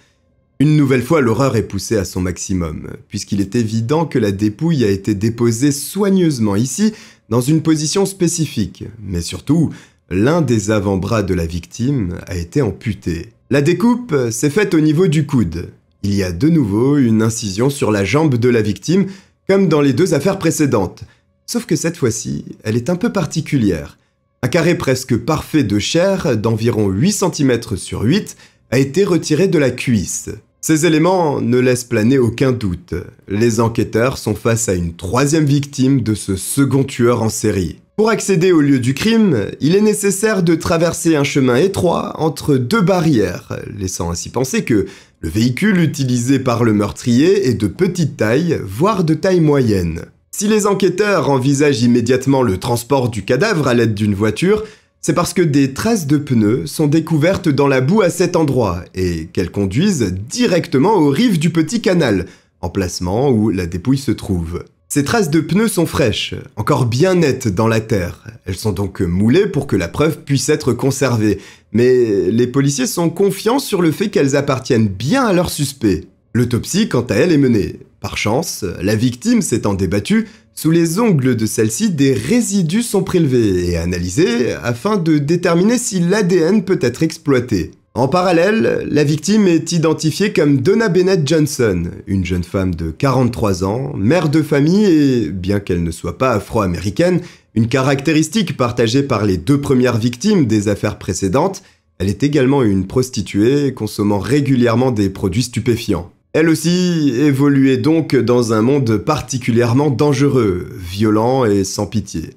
Une nouvelle fois, l'horreur est poussée à son maximum, puisqu'il est évident que la dépouille a été déposée soigneusement ici, dans une position spécifique, mais surtout, l'un des avant-bras de la victime a été amputé. La découpe s'est faite au niveau du coude. Il y a de nouveau une incision sur la jambe de la victime, comme dans les deux affaires précédentes. Sauf que cette fois-ci, elle est un peu particulière. Un carré presque parfait de chair d'environ 8 cm sur 8 a été retiré de la cuisse. Ces éléments ne laissent planer aucun doute. Les enquêteurs sont face à une troisième victime de ce second tueur en série. Pour accéder au lieu du crime, il est nécessaire de traverser un chemin étroit entre deux barrières, laissant ainsi penser que le véhicule utilisé par le meurtrier est de petite taille, voire de taille moyenne. Si les enquêteurs envisagent immédiatement le transport du cadavre à l'aide d'une voiture, c'est parce que des traces de pneus sont découvertes dans la boue à cet endroit et qu'elles conduisent directement aux rives du petit canal, emplacement où la dépouille se trouve. Ces traces de pneus sont fraîches, encore bien nettes dans la terre. Elles sont donc moulées pour que la preuve puisse être conservée mais les policiers sont confiants sur le fait qu'elles appartiennent bien à leur suspect. L'autopsie, quant à elle, est menée. Par chance, la victime s'étant débattue, sous les ongles de celle-ci, des résidus sont prélevés et analysés afin de déterminer si l'ADN peut être exploité. En parallèle, la victime est identifiée comme Donna Bennett Johnson, une jeune femme de 43 ans, mère de famille et, bien qu'elle ne soit pas afro-américaine, une caractéristique partagée par les deux premières victimes des affaires précédentes, elle est également une prostituée consommant régulièrement des produits stupéfiants. Elle aussi évoluait donc dans un monde particulièrement dangereux, violent et sans pitié.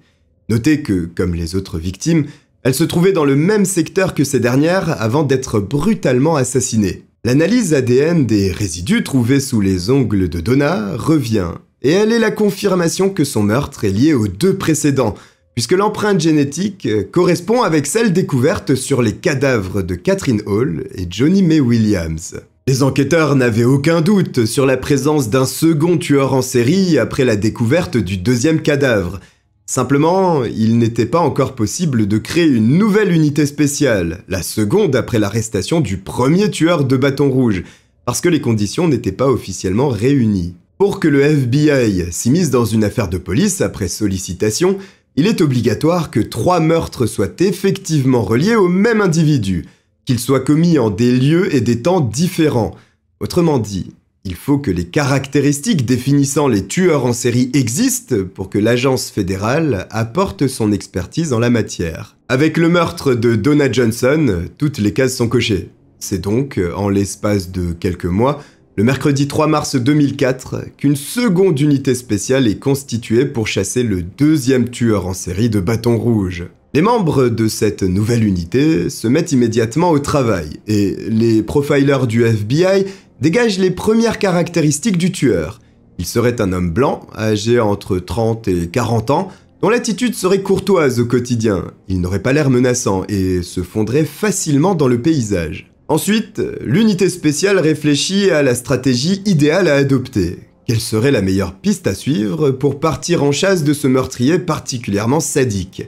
Notez que, comme les autres victimes, elle se trouvait dans le même secteur que ces dernières avant d'être brutalement assassinée. L'analyse ADN des résidus trouvés sous les ongles de Donna revient, et elle est la confirmation que son meurtre est lié aux deux précédents, puisque l'empreinte génétique euh, correspond avec celle découverte sur les cadavres de Catherine Hall et Johnny May Williams. Les enquêteurs n'avaient aucun doute sur la présence d'un second tueur en série après la découverte du deuxième cadavre. Simplement, il n'était pas encore possible de créer une nouvelle unité spéciale, la seconde après l'arrestation du premier tueur de bâton rouge, parce que les conditions n'étaient pas officiellement réunies. Pour que le FBI s'immisce dans une affaire de police après sollicitation, il est obligatoire que trois meurtres soient effectivement reliés au même individu, qu'ils soient commis en des lieux et des temps différents. Autrement dit, il faut que les caractéristiques définissant les tueurs en série existent pour que l'agence fédérale apporte son expertise en la matière. Avec le meurtre de Donna Johnson, toutes les cases sont cochées. C'est donc, en l'espace de quelques mois, le mercredi 3 mars 2004 qu'une seconde unité spéciale est constituée pour chasser le deuxième tueur en série de bâtons Rouge. Les membres de cette nouvelle unité se mettent immédiatement au travail et les profilers du FBI dégagent les premières caractéristiques du tueur. Il serait un homme blanc, âgé entre 30 et 40 ans, dont l'attitude serait courtoise au quotidien. Il n'aurait pas l'air menaçant et se fondrait facilement dans le paysage. Ensuite, l'unité spéciale réfléchit à la stratégie idéale à adopter. Quelle serait la meilleure piste à suivre pour partir en chasse de ce meurtrier particulièrement sadique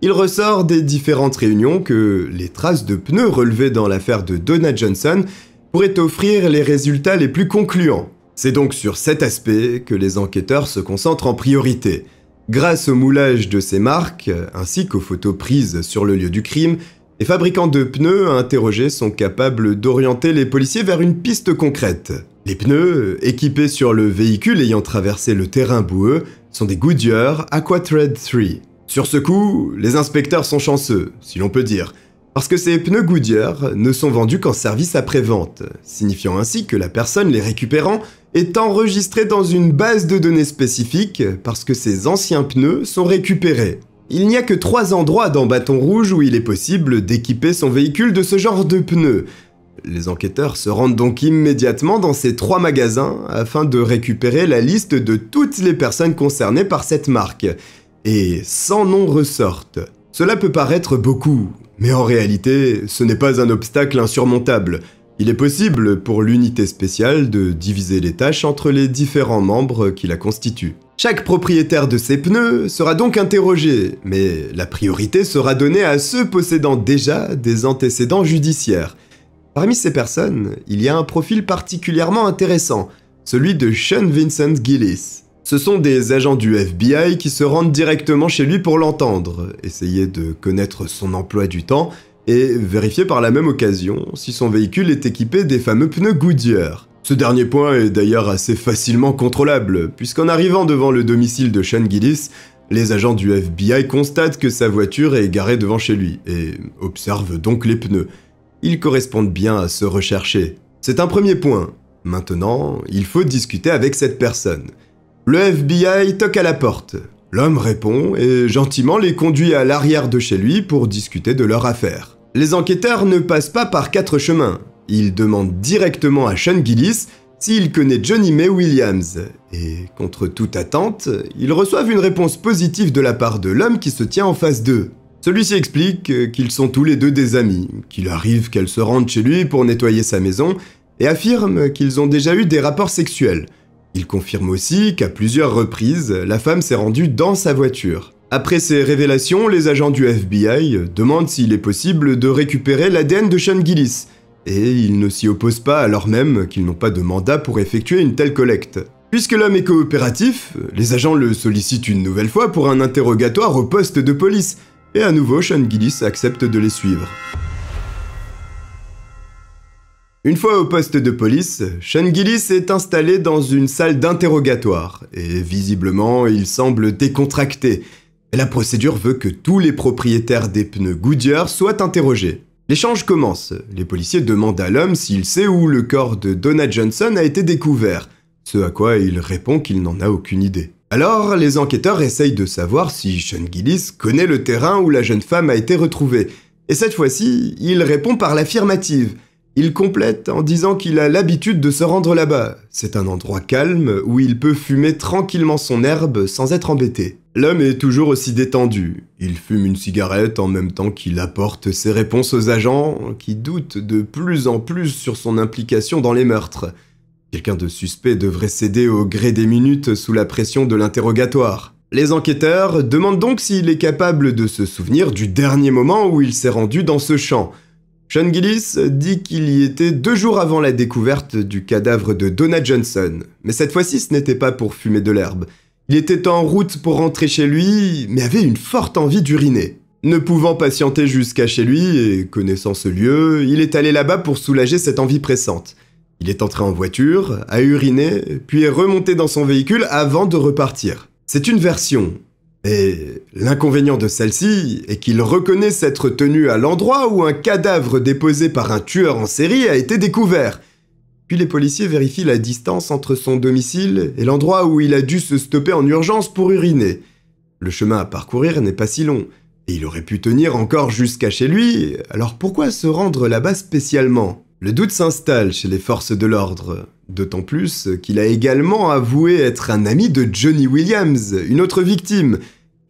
Il ressort des différentes réunions que les traces de pneus relevées dans l'affaire de Donna Johnson pourraient offrir les résultats les plus concluants. C'est donc sur cet aspect que les enquêteurs se concentrent en priorité. Grâce au moulage de ces marques, ainsi qu'aux photos prises sur le lieu du crime, les fabricants de pneus interrogés sont capables d'orienter les policiers vers une piste concrète. Les pneus, équipés sur le véhicule ayant traversé le terrain boueux, sont des Goodyear Aquatread 3. Sur ce coup, les inspecteurs sont chanceux, si l'on peut dire, parce que ces pneus Goodyear ne sont vendus qu'en service après-vente, signifiant ainsi que la personne les récupérant est enregistrée dans une base de données spécifique parce que ces anciens pneus sont récupérés. Il n'y a que trois endroits dans Bâton Rouge où il est possible d'équiper son véhicule de ce genre de pneus. Les enquêteurs se rendent donc immédiatement dans ces trois magasins afin de récupérer la liste de toutes les personnes concernées par cette marque. Et sans noms ressortent. Cela peut paraître beaucoup, mais en réalité, ce n'est pas un obstacle insurmontable. Il est possible pour l'unité spéciale de diviser les tâches entre les différents membres qui la constituent. Chaque propriétaire de ces pneus sera donc interrogé, mais la priorité sera donnée à ceux possédant déjà des antécédents judiciaires. Parmi ces personnes, il y a un profil particulièrement intéressant, celui de Sean Vincent Gillis. Ce sont des agents du FBI qui se rendent directement chez lui pour l'entendre, essayer de connaître son emploi du temps et vérifier par la même occasion si son véhicule est équipé des fameux pneus Goodyear. Ce dernier point est d'ailleurs assez facilement contrôlable, puisqu'en arrivant devant le domicile de Sean Gillis, les agents du FBI constatent que sa voiture est garée devant chez lui, et observent donc les pneus. Ils correspondent bien à ce recherché. C'est un premier point. Maintenant, il faut discuter avec cette personne. Le FBI toque à la porte. L'homme répond et gentiment les conduit à l'arrière de chez lui pour discuter de leur affaire. Les enquêteurs ne passent pas par quatre chemins. Il demande directement à Sean Gillis s'il connaît Johnny May Williams, et contre toute attente, ils reçoivent une réponse positive de la part de l'homme qui se tient en face d'eux. Celui-ci explique qu'ils sont tous les deux des amis, qu'il arrive qu'elle se rende chez lui pour nettoyer sa maison, et affirme qu'ils ont déjà eu des rapports sexuels. Il confirme aussi qu'à plusieurs reprises, la femme s'est rendue dans sa voiture. Après ces révélations, les agents du FBI demandent s'il est possible de récupérer l'ADN de Sean Gillis, et ils ne s'y opposent pas alors même qu'ils n'ont pas de mandat pour effectuer une telle collecte. Puisque l'homme est coopératif, les agents le sollicitent une nouvelle fois pour un interrogatoire au poste de police, et à nouveau Sean Gillis accepte de les suivre. Une fois au poste de police, Sean Gillis est installé dans une salle d'interrogatoire, et visiblement il semble décontracté. La procédure veut que tous les propriétaires des pneus Goodyear soient interrogés. L'échange commence. Les policiers demandent à l'homme s'il sait où le corps de Donna Johnson a été découvert, ce à quoi il répond qu'il n'en a aucune idée. Alors, les enquêteurs essayent de savoir si Sean Gillis connaît le terrain où la jeune femme a été retrouvée. Et cette fois-ci, il répond par l'affirmative. Il complète en disant qu'il a l'habitude de se rendre là-bas. C'est un endroit calme où il peut fumer tranquillement son herbe sans être embêté. L'homme est toujours aussi détendu. Il fume une cigarette en même temps qu'il apporte ses réponses aux agents qui doutent de plus en plus sur son implication dans les meurtres. Quelqu'un de suspect devrait céder au gré des minutes sous la pression de l'interrogatoire. Les enquêteurs demandent donc s'il est capable de se souvenir du dernier moment où il s'est rendu dans ce champ. Sean Gillis dit qu'il y était deux jours avant la découverte du cadavre de Donna Johnson, mais cette fois-ci ce n'était pas pour fumer de l'herbe. Il était en route pour rentrer chez lui, mais avait une forte envie d'uriner. Ne pouvant patienter jusqu'à chez lui et connaissant ce lieu, il est allé là-bas pour soulager cette envie pressante. Il est entré en voiture, a uriné, puis est remonté dans son véhicule avant de repartir. C'est une version, et l'inconvénient de celle-ci est qu'il reconnaît s'être tenu à l'endroit où un cadavre déposé par un tueur en série a été découvert. Puis les policiers vérifient la distance entre son domicile et l'endroit où il a dû se stopper en urgence pour uriner. Le chemin à parcourir n'est pas si long, et il aurait pu tenir encore jusqu'à chez lui, alors pourquoi se rendre là-bas spécialement Le doute s'installe chez les forces de l'ordre. D'autant plus qu'il a également avoué être un ami de Johnny Williams, une autre victime.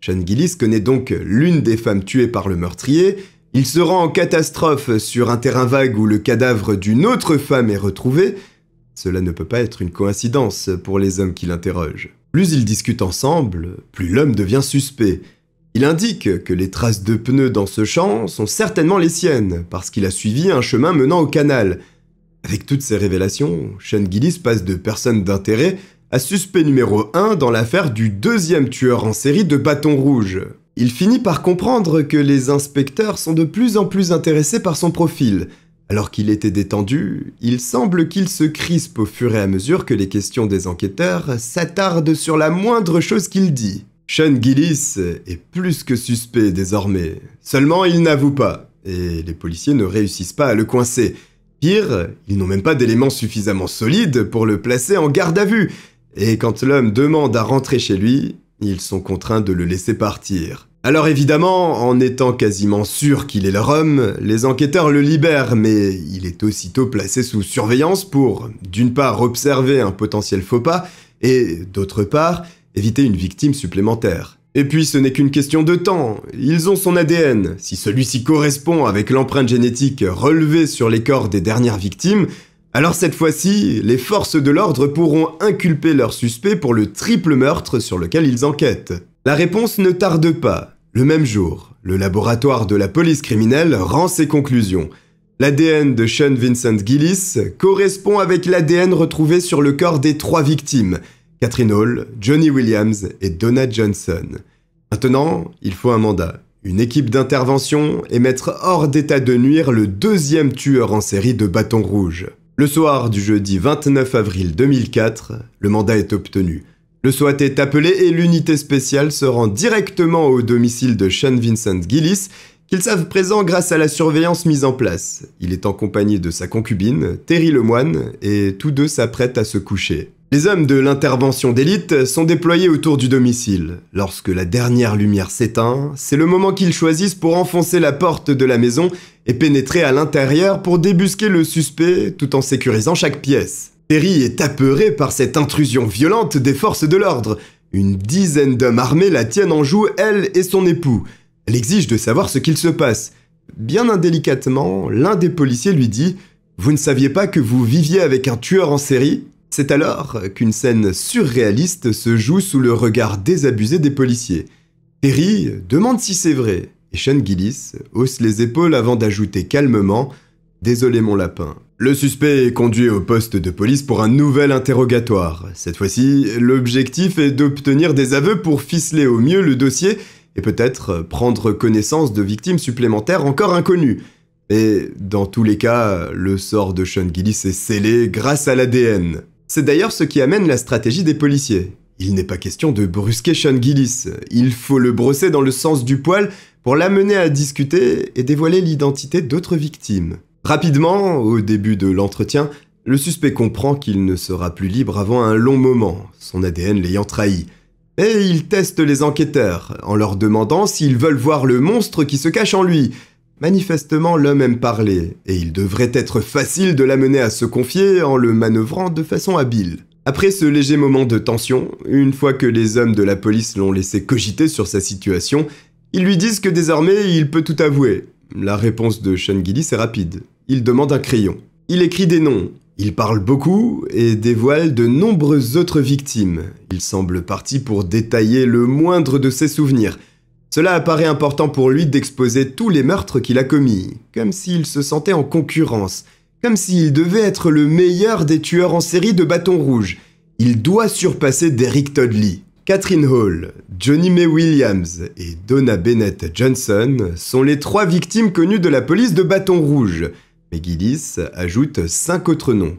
Sean Gillis connaît donc l'une des femmes tuées par le meurtrier. Il se rend en catastrophe sur un terrain vague où le cadavre d'une autre femme est retrouvé. Cela ne peut pas être une coïncidence pour les hommes qui l'interrogent. Plus ils discutent ensemble, plus l'homme devient suspect. Il indique que les traces de pneus dans ce champ sont certainement les siennes, parce qu'il a suivi un chemin menant au canal – avec toutes ces révélations, Sean Gillis passe de personne d'intérêt à suspect numéro 1 dans l'affaire du deuxième tueur en série de Bâton Rouge. Il finit par comprendre que les inspecteurs sont de plus en plus intéressés par son profil. Alors qu'il était détendu, il semble qu'il se crispe au fur et à mesure que les questions des enquêteurs s'attardent sur la moindre chose qu'il dit. Sean Gillis est plus que suspect désormais. Seulement, il n'avoue pas, et les policiers ne réussissent pas à le coincer ils n'ont même pas d'éléments suffisamment solides pour le placer en garde à vue, et quand l'homme demande à rentrer chez lui, ils sont contraints de le laisser partir. Alors évidemment, en étant quasiment sûr qu'il est leur homme, les enquêteurs le libèrent, mais il est aussitôt placé sous surveillance pour, d'une part, observer un potentiel faux pas, et, d'autre part, éviter une victime supplémentaire. Et puis ce n'est qu'une question de temps, ils ont son ADN. Si celui-ci correspond avec l'empreinte génétique relevée sur les corps des dernières victimes, alors cette fois-ci, les forces de l'ordre pourront inculper leur suspect pour le triple meurtre sur lequel ils enquêtent. La réponse ne tarde pas. Le même jour, le laboratoire de la police criminelle rend ses conclusions. L'ADN de Sean Vincent Gillis correspond avec l'ADN retrouvé sur le corps des trois victimes – Catherine Hall, Johnny Williams et Donna Johnson. Maintenant, il faut un mandat, une équipe d'intervention et mettre hors d'état de nuire le deuxième tueur en série de bâtons Rouge. Le soir du jeudi 29 avril 2004, le mandat est obtenu. Le SWAT est appelé et l'unité spéciale se rend directement au domicile de Sean Vincent Gillis, qu'ils savent présent grâce à la surveillance mise en place. Il est en compagnie de sa concubine, Terry Lemoine, et tous deux s'apprêtent à se coucher. Les hommes de l'intervention d'élite sont déployés autour du domicile. Lorsque la dernière lumière s'éteint, c'est le moment qu'ils choisissent pour enfoncer la porte de la maison et pénétrer à l'intérieur pour débusquer le suspect tout en sécurisant chaque pièce. Terry est apeuré par cette intrusion violente des forces de l'ordre. Une dizaine d'hommes armés la tiennent en joue, elle et son époux. Elle exige de savoir ce qu'il se passe. Bien indélicatement, l'un des policiers lui dit Vous ne saviez pas que vous viviez avec un tueur en série c'est alors qu'une scène surréaliste se joue sous le regard désabusé des policiers. Terry demande si c'est vrai, et Sean Gillis hausse les épaules avant d'ajouter calmement Désolé mon lapin. Le suspect est conduit au poste de police pour un nouvel interrogatoire. Cette fois-ci, l'objectif est d'obtenir des aveux pour ficeler au mieux le dossier et peut-être prendre connaissance de victimes supplémentaires encore inconnues. Mais dans tous les cas, le sort de Sean Gillis est scellé grâce à l'ADN. C'est d'ailleurs ce qui amène la stratégie des policiers. Il n'est pas question de brusquer Sean Gillis, il faut le brosser dans le sens du poil pour l'amener à discuter et dévoiler l'identité d'autres victimes. Rapidement, au début de l'entretien, le suspect comprend qu'il ne sera plus libre avant un long moment, son ADN l'ayant trahi. Et il teste les enquêteurs en leur demandant s'ils veulent voir le monstre qui se cache en lui. Manifestement, l'homme aime parler, et il devrait être facile de l'amener à se confier en le manœuvrant de façon habile. Après ce léger moment de tension, une fois que les hommes de la police l'ont laissé cogiter sur sa situation, ils lui disent que désormais il peut tout avouer. La réponse de Sean Gillis est rapide. Il demande un crayon. Il écrit des noms. Il parle beaucoup et dévoile de nombreuses autres victimes. Il semble parti pour détailler le moindre de ses souvenirs, cela apparaît important pour lui d'exposer tous les meurtres qu'il a commis, comme s'il se sentait en concurrence, comme s'il devait être le meilleur des tueurs en série de bâton rouge. Il doit surpasser Derrick Todley. Catherine Hall, Johnny May Williams et Donna Bennett Johnson sont les trois victimes connues de la police de Bâton Rouge. Mais Gillis ajoute cinq autres noms.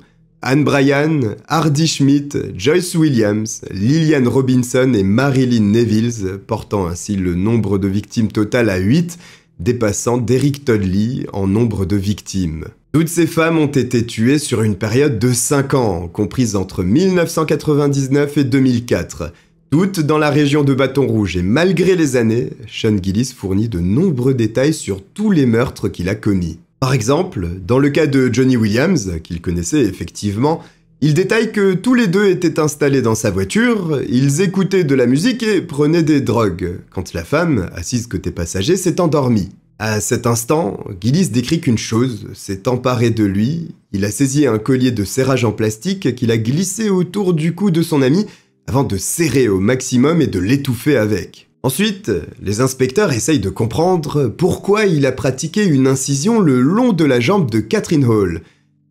Anne Bryan, Hardy Schmidt, Joyce Williams, Lillian Robinson et Marilyn Nevilles portant ainsi le nombre de victimes total à 8, dépassant Derrick Todley en nombre de victimes. Toutes ces femmes ont été tuées sur une période de 5 ans, comprise entre 1999 et 2004, toutes dans la région de Bâton Rouge, et malgré les années, Sean Gillis fournit de nombreux détails sur tous les meurtres qu'il a commis. Par exemple, dans le cas de Johnny Williams, qu'il connaissait effectivement, il détaille que tous les deux étaient installés dans sa voiture, ils écoutaient de la musique et prenaient des drogues, quand la femme, assise côté passager, s'est endormie. À cet instant, Gillis décrit qu'une chose s'est emparée de lui, il a saisi un collier de serrage en plastique qu'il a glissé autour du cou de son ami avant de serrer au maximum et de l'étouffer avec. Ensuite, les inspecteurs essayent de comprendre pourquoi il a pratiqué une incision le long de la jambe de Catherine Hall.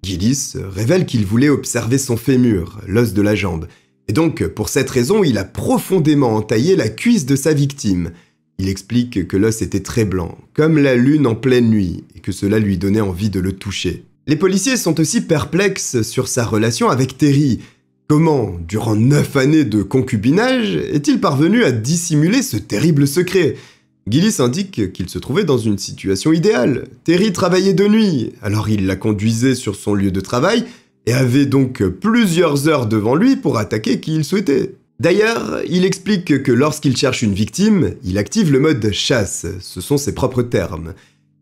Gillis révèle qu'il voulait observer son fémur, l'os de la jambe, et donc pour cette raison il a profondément entaillé la cuisse de sa victime. Il explique que l'os était très blanc, comme la lune en pleine nuit, et que cela lui donnait envie de le toucher. Les policiers sont aussi perplexes sur sa relation avec Terry, Comment, durant neuf années de concubinage, est-il parvenu à dissimuler ce terrible secret Gillis indique qu'il se trouvait dans une situation idéale. Terry travaillait de nuit, alors il la conduisait sur son lieu de travail et avait donc plusieurs heures devant lui pour attaquer qui il souhaitait. D'ailleurs, il explique que lorsqu'il cherche une victime, il active le mode chasse, ce sont ses propres termes.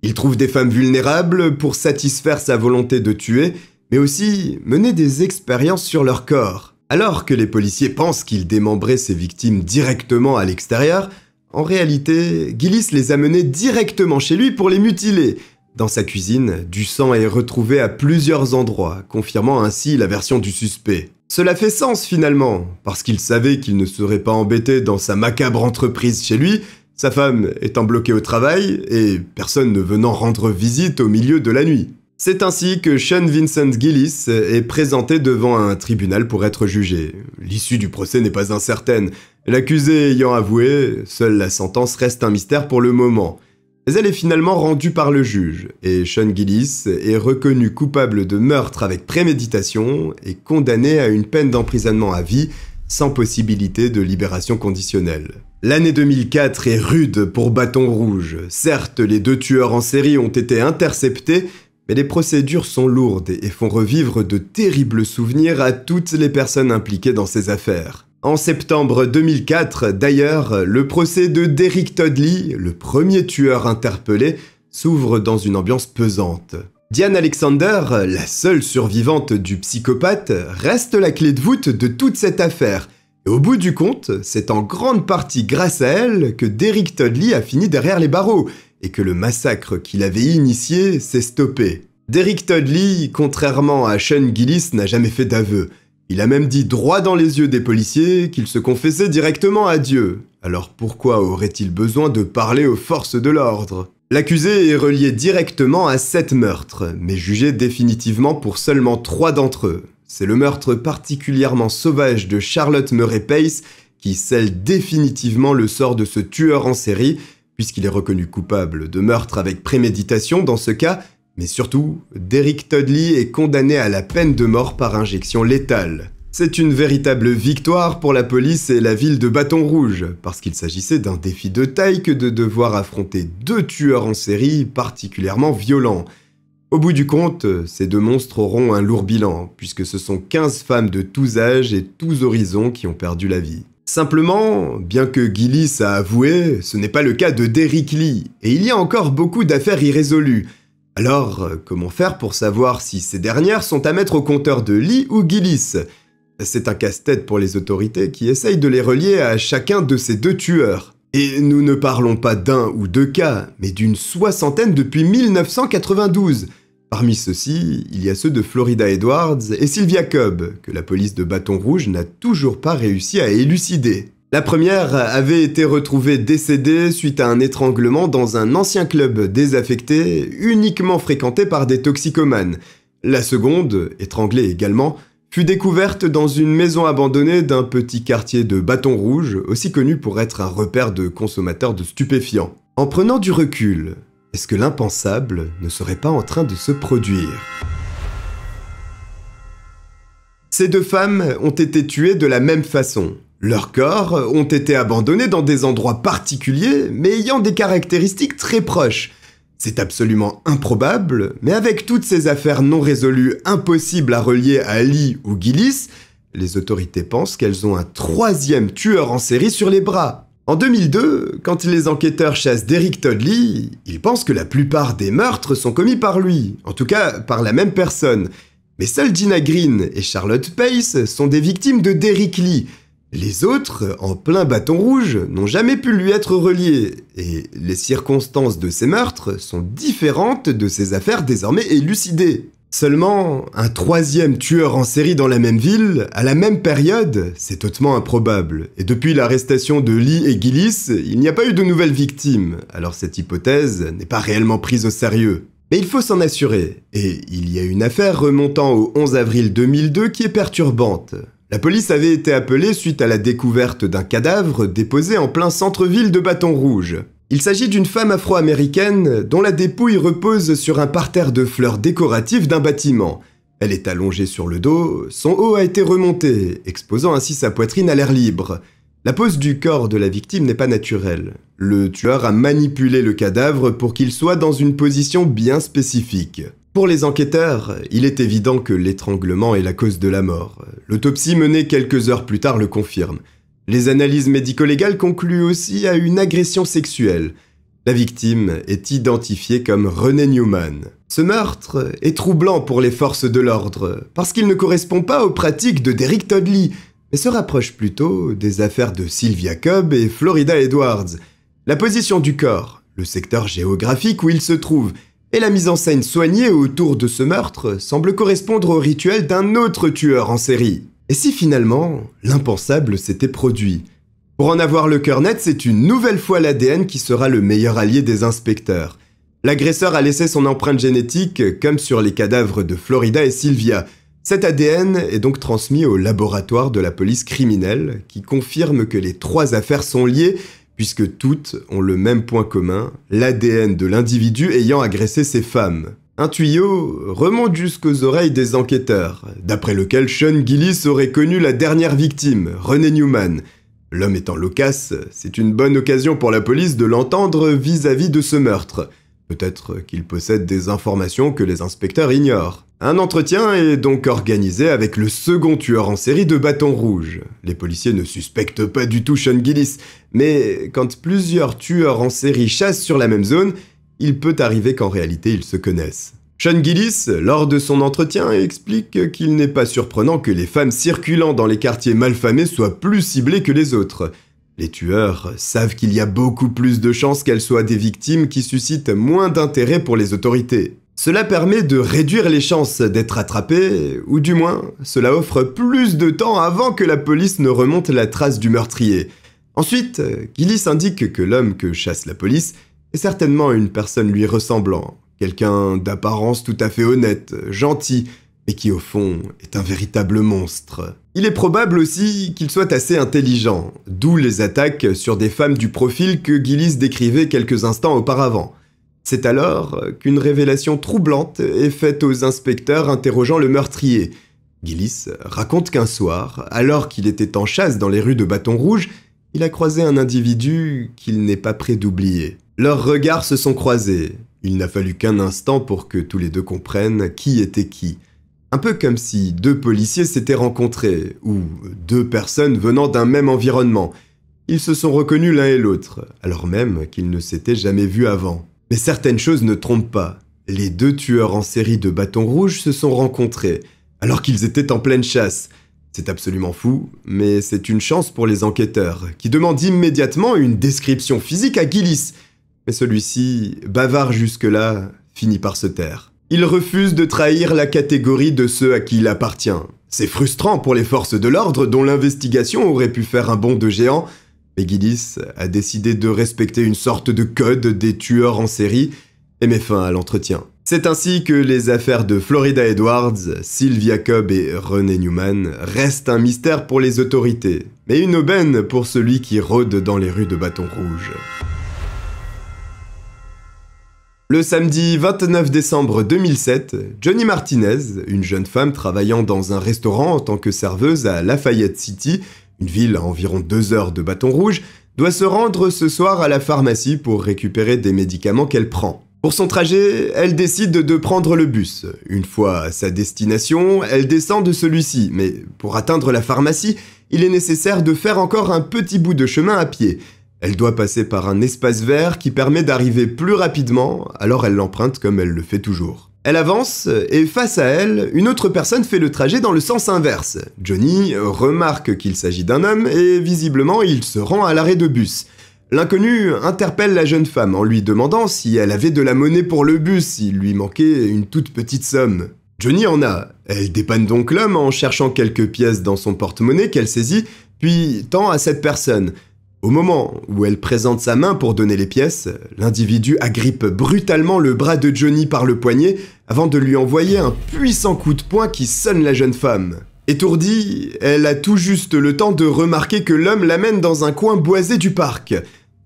Il trouve des femmes vulnérables pour satisfaire sa volonté de tuer mais aussi mener des expériences sur leur corps. Alors que les policiers pensent qu'il démembraient ses victimes directement à l'extérieur, en réalité, Gillis les a menés directement chez lui pour les mutiler. Dans sa cuisine, du sang est retrouvé à plusieurs endroits, confirmant ainsi la version du suspect. Cela fait sens finalement, parce qu'il savait qu'il ne serait pas embêté dans sa macabre entreprise chez lui, sa femme étant bloquée au travail et personne ne venant rendre visite au milieu de la nuit. C'est ainsi que Sean Vincent Gillis est présenté devant un tribunal pour être jugé. L'issue du procès n'est pas incertaine. L'accusé ayant avoué, seule la sentence reste un mystère pour le moment. Mais elle est finalement rendue par le juge, et Sean Gillis est reconnu coupable de meurtre avec préméditation et condamné à une peine d'emprisonnement à vie sans possibilité de libération conditionnelle. L'année 2004 est rude pour Bâton Rouge. Certes, les deux tueurs en série ont été interceptés, mais les procédures sont lourdes et font revivre de terribles souvenirs à toutes les personnes impliquées dans ces affaires. En septembre 2004, d'ailleurs, le procès de Derrick Todley, le premier tueur interpellé, s'ouvre dans une ambiance pesante. Diane Alexander, la seule survivante du psychopathe, reste la clé de voûte de toute cette affaire. Et au bout du compte, c'est en grande partie grâce à elle que Derrick Todley a fini derrière les barreaux et que le massacre qu'il avait initié s'est stoppé. Derek Tudley, contrairement à Sean Gillis, n'a jamais fait d'aveu. Il a même dit droit dans les yeux des policiers qu'il se confessait directement à Dieu. Alors pourquoi aurait-il besoin de parler aux forces de l'ordre L'accusé est relié directement à sept meurtres, mais jugé définitivement pour seulement trois d'entre eux. C'est le meurtre particulièrement sauvage de Charlotte Murray Pace qui scelle définitivement le sort de ce tueur en série puisqu'il est reconnu coupable de meurtre avec préméditation dans ce cas, mais surtout, Derek Todley est condamné à la peine de mort par injection létale. C'est une véritable victoire pour la police et la ville de Bâton Rouge, parce qu'il s'agissait d'un défi de taille que de devoir affronter deux tueurs en série particulièrement violents. Au bout du compte, ces deux monstres auront un lourd bilan, puisque ce sont 15 femmes de tous âges et tous horizons qui ont perdu la vie. Simplement, bien que Gillis a avoué, ce n'est pas le cas de Derrick Lee, et il y a encore beaucoup d'affaires irrésolues. Alors, euh, comment faire pour savoir si ces dernières sont à mettre au compteur de Lee ou Gillis C'est un casse-tête pour les autorités qui essayent de les relier à chacun de ces deux tueurs. Et nous ne parlons pas d'un ou deux cas, mais d'une soixantaine depuis 1992. Parmi ceux-ci, il y a ceux de Florida Edwards et Sylvia Cobb, que la police de Bâton Rouge n'a toujours pas réussi à élucider. La première avait été retrouvée décédée suite à un étranglement dans un ancien club désaffecté, uniquement fréquenté par des toxicomanes. La seconde, étranglée également, fut découverte dans une maison abandonnée d'un petit quartier de Bâton Rouge, aussi connu pour être un repère de consommateurs de stupéfiants. En prenant du recul, est-ce que l'impensable ne serait pas en train de se produire Ces deux femmes ont été tuées de la même façon. Leurs corps ont été abandonnés dans des endroits particuliers, mais ayant des caractéristiques très proches. C'est absolument improbable, mais avec toutes ces affaires non résolues impossibles à relier à Lee ou Gillis, les autorités pensent qu'elles ont un troisième tueur en série sur les bras. En 2002, quand les enquêteurs chassent Derek Lee, ils pensent que la plupart des meurtres sont commis par lui, en tout cas par la même personne. Mais seules Gina Green et Charlotte Pace sont des victimes de Derrick Lee. Les autres, en plein bâton rouge, n'ont jamais pu lui être reliés, et les circonstances de ces meurtres sont différentes de ces affaires désormais élucidées. Seulement, un troisième tueur en série dans la même ville, à la même période, c'est hautement improbable. Et depuis l'arrestation de Lee et Gillis, il n'y a pas eu de nouvelles victimes, alors cette hypothèse n'est pas réellement prise au sérieux. Mais il faut s'en assurer, et il y a une affaire remontant au 11 avril 2002 qui est perturbante. La police avait été appelée suite à la découverte d'un cadavre déposé en plein centre-ville de Bâton Rouge. Il s'agit d'une femme afro-américaine dont la dépouille repose sur un parterre de fleurs décoratives d'un bâtiment. Elle est allongée sur le dos, son haut a été remonté, exposant ainsi sa poitrine à l'air libre. La pose du corps de la victime n'est pas naturelle. Le tueur a manipulé le cadavre pour qu'il soit dans une position bien spécifique. Pour les enquêteurs, il est évident que l'étranglement est la cause de la mort. L'autopsie menée quelques heures plus tard le confirme. Les analyses médico-légales concluent aussi à une agression sexuelle. La victime est identifiée comme René Newman. Ce meurtre est troublant pour les forces de l'ordre, parce qu'il ne correspond pas aux pratiques de Derek Todley, mais se rapproche plutôt des affaires de Sylvia Cobb et Florida Edwards. La position du corps, le secteur géographique où il se trouve, et la mise en scène soignée autour de ce meurtre semblent correspondre au rituel d'un autre tueur en série. Et si finalement, l'impensable s'était produit Pour en avoir le cœur net, c'est une nouvelle fois l'ADN qui sera le meilleur allié des inspecteurs. L'agresseur a laissé son empreinte génétique, comme sur les cadavres de Florida et Sylvia. Cet ADN est donc transmis au laboratoire de la police criminelle, qui confirme que les trois affaires sont liées, puisque toutes ont le même point commun, l'ADN de l'individu ayant agressé ses femmes. Un tuyau remonte jusqu'aux oreilles des enquêteurs, d'après lequel Sean Gillis aurait connu la dernière victime, René Newman. L'homme étant loquace, c'est une bonne occasion pour la police de l'entendre vis-à-vis de ce meurtre. Peut-être qu'il possède des informations que les inspecteurs ignorent. Un entretien est donc organisé avec le second tueur en série de Bâton Rouge. Les policiers ne suspectent pas du tout Sean Gillis, mais quand plusieurs tueurs en série chassent sur la même zone, il peut arriver qu'en réalité ils se connaissent. Sean Gillis, lors de son entretien, explique qu'il n'est pas surprenant que les femmes circulant dans les quartiers malfamés soient plus ciblées que les autres. Les tueurs savent qu'il y a beaucoup plus de chances qu'elles soient des victimes qui suscitent moins d'intérêt pour les autorités. Cela permet de réduire les chances d'être attrapées, ou du moins, cela offre plus de temps avant que la police ne remonte la trace du meurtrier. Ensuite, Gillis indique que l'homme que chasse la police et certainement une personne lui ressemblant, quelqu'un d'apparence tout à fait honnête, gentil, mais qui au fond est un véritable monstre. Il est probable aussi qu'il soit assez intelligent, d'où les attaques sur des femmes du profil que Gillis décrivait quelques instants auparavant. C'est alors qu'une révélation troublante est faite aux inspecteurs interrogeant le meurtrier. Gillis raconte qu'un soir, alors qu'il était en chasse dans les rues de Bâton Rouge, il a croisé un individu qu'il n'est pas prêt d'oublier. Leurs regards se sont croisés. Il n'a fallu qu'un instant pour que tous les deux comprennent qui était qui. Un peu comme si deux policiers s'étaient rencontrés, ou deux personnes venant d'un même environnement. Ils se sont reconnus l'un et l'autre, alors même qu'ils ne s'étaient jamais vus avant. Mais certaines choses ne trompent pas. Les deux tueurs en série de bâtons rouges se sont rencontrés, alors qu'ils étaient en pleine chasse. C'est absolument fou, mais c'est une chance pour les enquêteurs, qui demandent immédiatement une description physique à Gillis, mais celui-ci, bavard jusque-là, finit par se taire. Il refuse de trahir la catégorie de ceux à qui il appartient. C'est frustrant pour les forces de l'ordre dont l'investigation aurait pu faire un bond de géant, mais Gillis a décidé de respecter une sorte de code des tueurs en série et met fin à l'entretien. C'est ainsi que les affaires de Florida Edwards, Sylvia Cobb et René Newman restent un mystère pour les autorités, mais une aubaine pour celui qui rôde dans les rues de Bâton Rouge. Le samedi 29 décembre 2007, Johnny Martinez, une jeune femme travaillant dans un restaurant en tant que serveuse à Lafayette City, une ville à environ deux heures de Bâton Rouge, doit se rendre ce soir à la pharmacie pour récupérer des médicaments qu'elle prend. Pour son trajet, elle décide de prendre le bus. Une fois à sa destination, elle descend de celui-ci, mais pour atteindre la pharmacie, il est nécessaire de faire encore un petit bout de chemin à pied. Elle doit passer par un espace vert qui permet d'arriver plus rapidement, alors elle l'emprunte comme elle le fait toujours. Elle avance et face à elle, une autre personne fait le trajet dans le sens inverse. Johnny remarque qu'il s'agit d'un homme et visiblement il se rend à l'arrêt de bus. L'inconnu interpelle la jeune femme en lui demandant si elle avait de la monnaie pour le bus, s'il lui manquait une toute petite somme. Johnny en a. Elle dépanne donc l'homme en cherchant quelques pièces dans son porte-monnaie qu'elle saisit, puis tend à cette personne. Au moment où elle présente sa main pour donner les pièces, l'individu agrippe brutalement le bras de Johnny par le poignet avant de lui envoyer un puissant coup de poing qui sonne la jeune femme. Étourdie, elle a tout juste le temps de remarquer que l'homme l'amène dans un coin boisé du parc.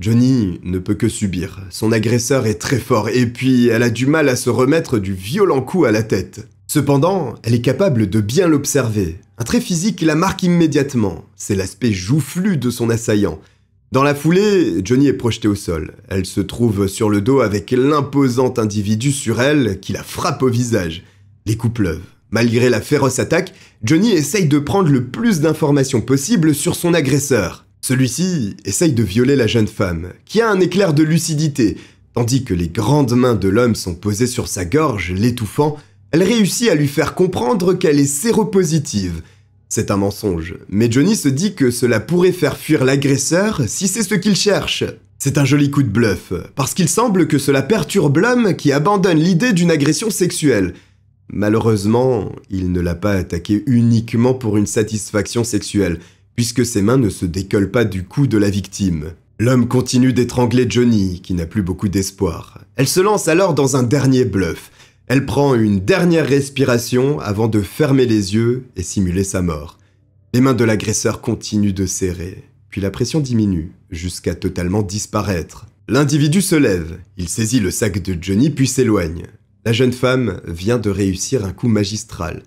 Johnny ne peut que subir. Son agresseur est très fort et puis elle a du mal à se remettre du violent coup à la tête. Cependant, elle est capable de bien l'observer. Un trait physique la marque immédiatement. C'est l'aspect joufflu de son assaillant. Dans la foulée, Johnny est projetée au sol. Elle se trouve sur le dos avec l'imposant individu sur elle qui la frappe au visage. Les coups pleuvent. Malgré la féroce attaque, Johnny essaye de prendre le plus d'informations possible sur son agresseur. Celui-ci essaye de violer la jeune femme, qui a un éclair de lucidité. Tandis que les grandes mains de l'homme sont posées sur sa gorge, l'étouffant, elle réussit à lui faire comprendre qu'elle est séropositive – c'est un mensonge. Mais Johnny se dit que cela pourrait faire fuir l'agresseur si c'est ce qu'il cherche. C'est un joli coup de bluff, parce qu'il semble que cela perturbe l'homme qui abandonne l'idée d'une agression sexuelle. Malheureusement, il ne l'a pas attaqué uniquement pour une satisfaction sexuelle, puisque ses mains ne se décollent pas du cou de la victime. L'homme continue d'étrangler Johnny, qui n'a plus beaucoup d'espoir. Elle se lance alors dans un dernier bluff. Elle prend une dernière respiration avant de fermer les yeux et simuler sa mort. Les mains de l'agresseur continuent de serrer, puis la pression diminue jusqu'à totalement disparaître. L'individu se lève, il saisit le sac de Johnny puis s'éloigne. La jeune femme vient de réussir un coup magistral.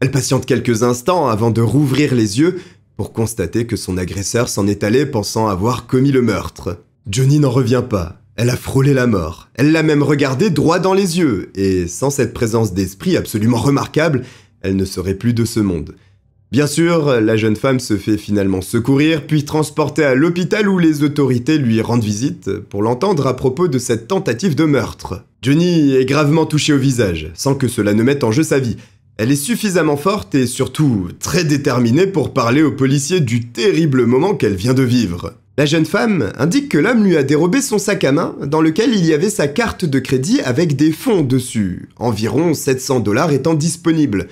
Elle patiente quelques instants avant de rouvrir les yeux pour constater que son agresseur s'en est allé pensant avoir commis le meurtre. Johnny n'en revient pas. Elle a frôlé la mort. Elle l'a même regardé droit dans les yeux, et sans cette présence d'esprit absolument remarquable, elle ne serait plus de ce monde. Bien sûr, la jeune femme se fait finalement secourir, puis transportée à l'hôpital où les autorités lui rendent visite pour l'entendre à propos de cette tentative de meurtre. Johnny est gravement touchée au visage, sans que cela ne mette en jeu sa vie. Elle est suffisamment forte et surtout très déterminée pour parler aux policiers du terrible moment qu'elle vient de vivre. La jeune femme indique que l'homme lui a dérobé son sac à main dans lequel il y avait sa carte de crédit avec des fonds dessus, environ 700 dollars étant disponibles.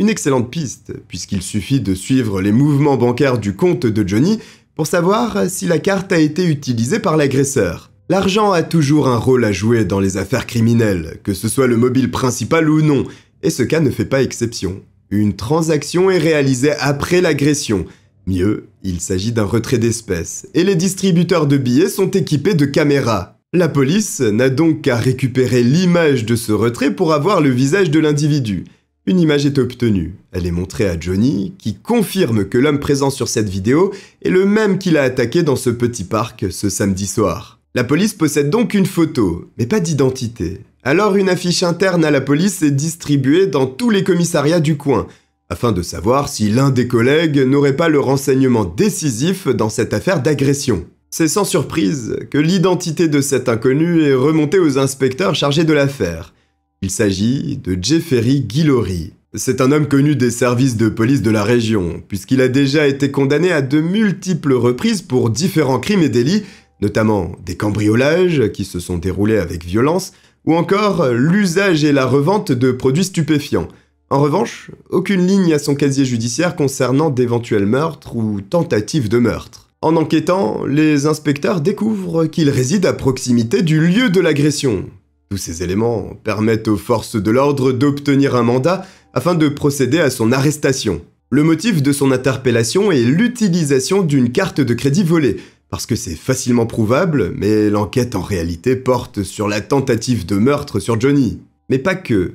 Une excellente piste, puisqu'il suffit de suivre les mouvements bancaires du compte de Johnny pour savoir si la carte a été utilisée par l'agresseur. L'argent a toujours un rôle à jouer dans les affaires criminelles, que ce soit le mobile principal ou non, et ce cas ne fait pas exception. Une transaction est réalisée après l'agression, Mieux, il s'agit d'un retrait d'espèces, et les distributeurs de billets sont équipés de caméras. La police n'a donc qu'à récupérer l'image de ce retrait pour avoir le visage de l'individu. Une image est obtenue. Elle est montrée à Johnny, qui confirme que l'homme présent sur cette vidéo est le même qu'il a attaqué dans ce petit parc ce samedi soir. La police possède donc une photo, mais pas d'identité. Alors une affiche interne à la police est distribuée dans tous les commissariats du coin, afin de savoir si l'un des collègues n'aurait pas le renseignement décisif dans cette affaire d'agression. C'est sans surprise que l'identité de cet inconnu est remontée aux inspecteurs chargés de l'affaire. Il s'agit de Jeffery Guillory. C'est un homme connu des services de police de la région, puisqu'il a déjà été condamné à de multiples reprises pour différents crimes et délits, notamment des cambriolages qui se sont déroulés avec violence, ou encore l'usage et la revente de produits stupéfiants. En revanche, aucune ligne à son casier judiciaire concernant d'éventuels meurtres ou tentatives de meurtre. En enquêtant, les inspecteurs découvrent qu'il réside à proximité du lieu de l'agression. Tous ces éléments permettent aux forces de l'ordre d'obtenir un mandat afin de procéder à son arrestation. Le motif de son interpellation est l'utilisation d'une carte de crédit volée, parce que c'est facilement prouvable, mais l'enquête en réalité porte sur la tentative de meurtre sur Johnny. Mais pas que.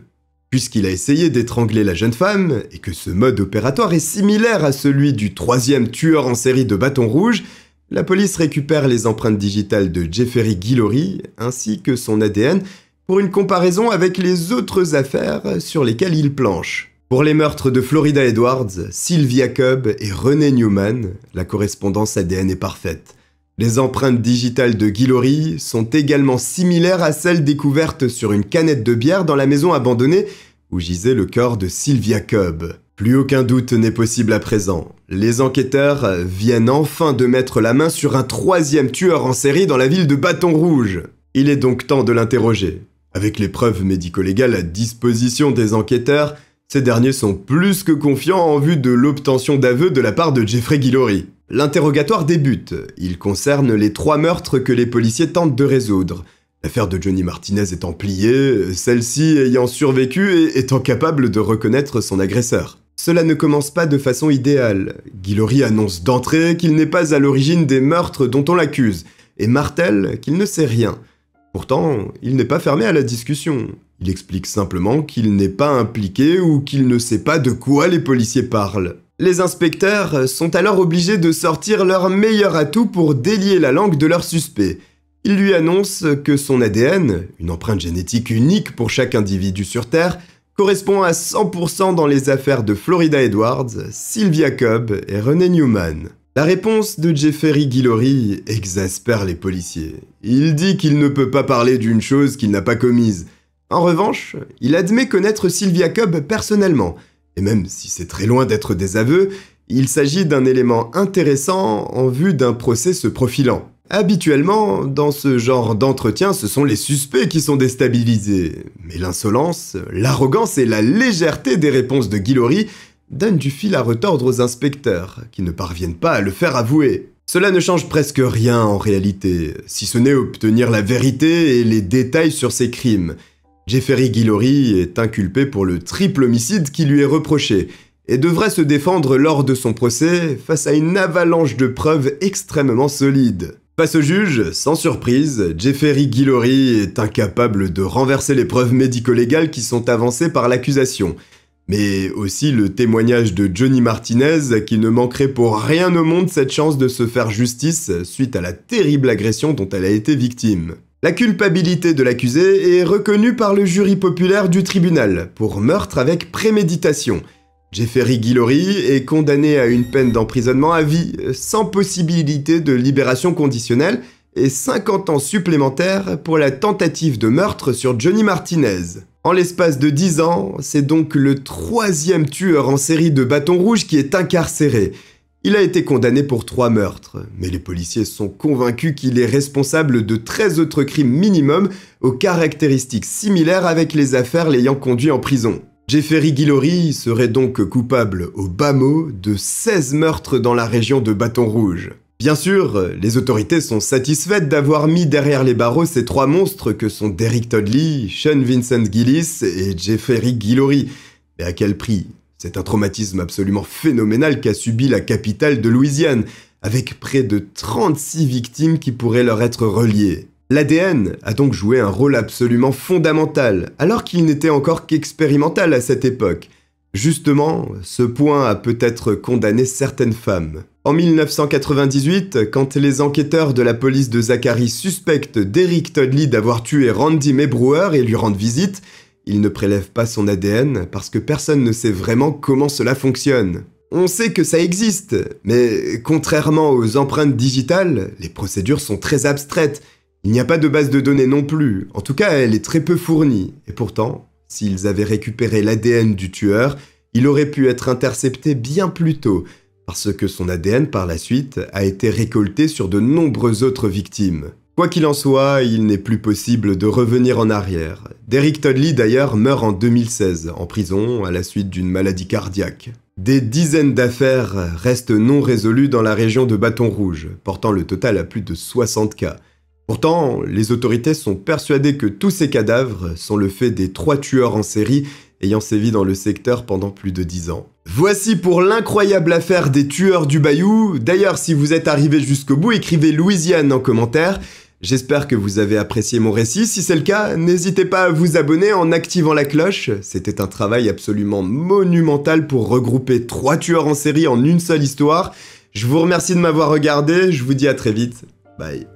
Puisqu'il a essayé d'étrangler la jeune femme, et que ce mode opératoire est similaire à celui du troisième tueur en série de Bâton Rouge, la police récupère les empreintes digitales de Jeffrey Guillory ainsi que son ADN pour une comparaison avec les autres affaires sur lesquelles il planche. Pour les meurtres de Florida Edwards, Sylvia Cobb et René Newman, la correspondance ADN est parfaite. Les empreintes digitales de Guillory sont également similaires à celles découvertes sur une canette de bière dans la maison abandonnée où gisait le corps de Sylvia Cobb. Plus aucun doute n'est possible à présent. Les enquêteurs viennent enfin de mettre la main sur un troisième tueur en série dans la ville de Bâton Rouge. Il est donc temps de l'interroger. Avec les preuves médico-légales à disposition des enquêteurs, ces derniers sont plus que confiants en vue de l'obtention d'aveux de la part de Jeffrey Guillory. L'interrogatoire débute. Il concerne les trois meurtres que les policiers tentent de résoudre. L'affaire de Johnny Martinez étant pliée, celle-ci ayant survécu et étant capable de reconnaître son agresseur. Cela ne commence pas de façon idéale. Guillory annonce d'entrée qu'il n'est pas à l'origine des meurtres dont on l'accuse, et Martel qu'il ne sait rien. Pourtant, il n'est pas fermé à la discussion. Il explique simplement qu'il n'est pas impliqué ou qu'il ne sait pas de quoi les policiers parlent. Les inspecteurs sont alors obligés de sortir leur meilleur atout pour délier la langue de leur suspect. Ils lui annoncent que son ADN, une empreinte génétique unique pour chaque individu sur Terre, correspond à 100% dans les affaires de Florida Edwards, Sylvia Cobb et René Newman. La réponse de Jeffrey Guillory exaspère les policiers. Il dit qu'il ne peut pas parler d'une chose qu'il n'a pas commise. En revanche, il admet connaître Sylvia Cobb personnellement – et même si c'est très loin d'être des aveux, il s'agit d'un élément intéressant en vue d'un procès se profilant. Habituellement, dans ce genre d'entretien, ce sont les suspects qui sont déstabilisés. Mais l'insolence, l'arrogance et la légèreté des réponses de Guillory donnent du fil à retordre aux inspecteurs, qui ne parviennent pas à le faire avouer. Cela ne change presque rien en réalité, si ce n'est obtenir la vérité et les détails sur ces crimes, Jeffery Guillory est inculpé pour le triple homicide qui lui est reproché et devrait se défendre lors de son procès face à une avalanche de preuves extrêmement solides. Face au juge, sans surprise, Jeffery Guillory est incapable de renverser les preuves médico-légales qui sont avancées par l'accusation, mais aussi le témoignage de Johnny Martinez qui ne manquerait pour rien au monde cette chance de se faire justice suite à la terrible agression dont elle a été victime. La culpabilité de l'accusé est reconnue par le jury populaire du tribunal pour meurtre avec préméditation. Jeffery Guillory est condamné à une peine d'emprisonnement à vie, sans possibilité de libération conditionnelle, et 50 ans supplémentaires pour la tentative de meurtre sur Johnny Martinez. En l'espace de 10 ans, c'est donc le troisième tueur en série de Bâton Rouge qui est incarcéré. Il a été condamné pour trois meurtres, mais les policiers sont convaincus qu'il est responsable de 13 autres crimes minimum aux caractéristiques similaires avec les affaires l'ayant conduit en prison. Jeffery Guillory serait donc coupable au bas mot de 16 meurtres dans la région de Bâton Rouge. Bien sûr, les autorités sont satisfaites d'avoir mis derrière les barreaux ces trois monstres que sont Derek Todley, Sean Vincent Gillis et Jeffery Guillory. Mais à quel prix c'est un traumatisme absolument phénoménal qu'a subi la capitale de Louisiane, avec près de 36 victimes qui pourraient leur être reliées. L'ADN a donc joué un rôle absolument fondamental, alors qu'il n'était encore qu'expérimental à cette époque. Justement, ce point a peut-être condamné certaines femmes. En 1998, quand les enquêteurs de la police de Zachary suspectent d'Eric Todley d'avoir tué Randy Maybrewer et lui rendent visite, il ne prélève pas son ADN parce que personne ne sait vraiment comment cela fonctionne. On sait que ça existe, mais contrairement aux empreintes digitales, les procédures sont très abstraites. Il n'y a pas de base de données non plus, en tout cas elle est très peu fournie, et pourtant, s'ils avaient récupéré l'ADN du tueur, il aurait pu être intercepté bien plus tôt, parce que son ADN par la suite a été récolté sur de nombreuses autres victimes. Quoi qu'il en soit, il n'est plus possible de revenir en arrière. Derrick Todley d'ailleurs meurt en 2016, en prison, à la suite d'une maladie cardiaque. Des dizaines d'affaires restent non résolues dans la région de Bâton Rouge, portant le total à plus de 60 cas. Pourtant, les autorités sont persuadées que tous ces cadavres sont le fait des trois tueurs en série ayant sévi dans le secteur pendant plus de 10 ans. Voici pour l'incroyable affaire des tueurs du Bayou. D'ailleurs, si vous êtes arrivé jusqu'au bout, écrivez Louisiane en commentaire. J'espère que vous avez apprécié mon récit. Si c'est le cas, n'hésitez pas à vous abonner en activant la cloche. C'était un travail absolument monumental pour regrouper trois tueurs en série en une seule histoire. Je vous remercie de m'avoir regardé. Je vous dis à très vite. Bye.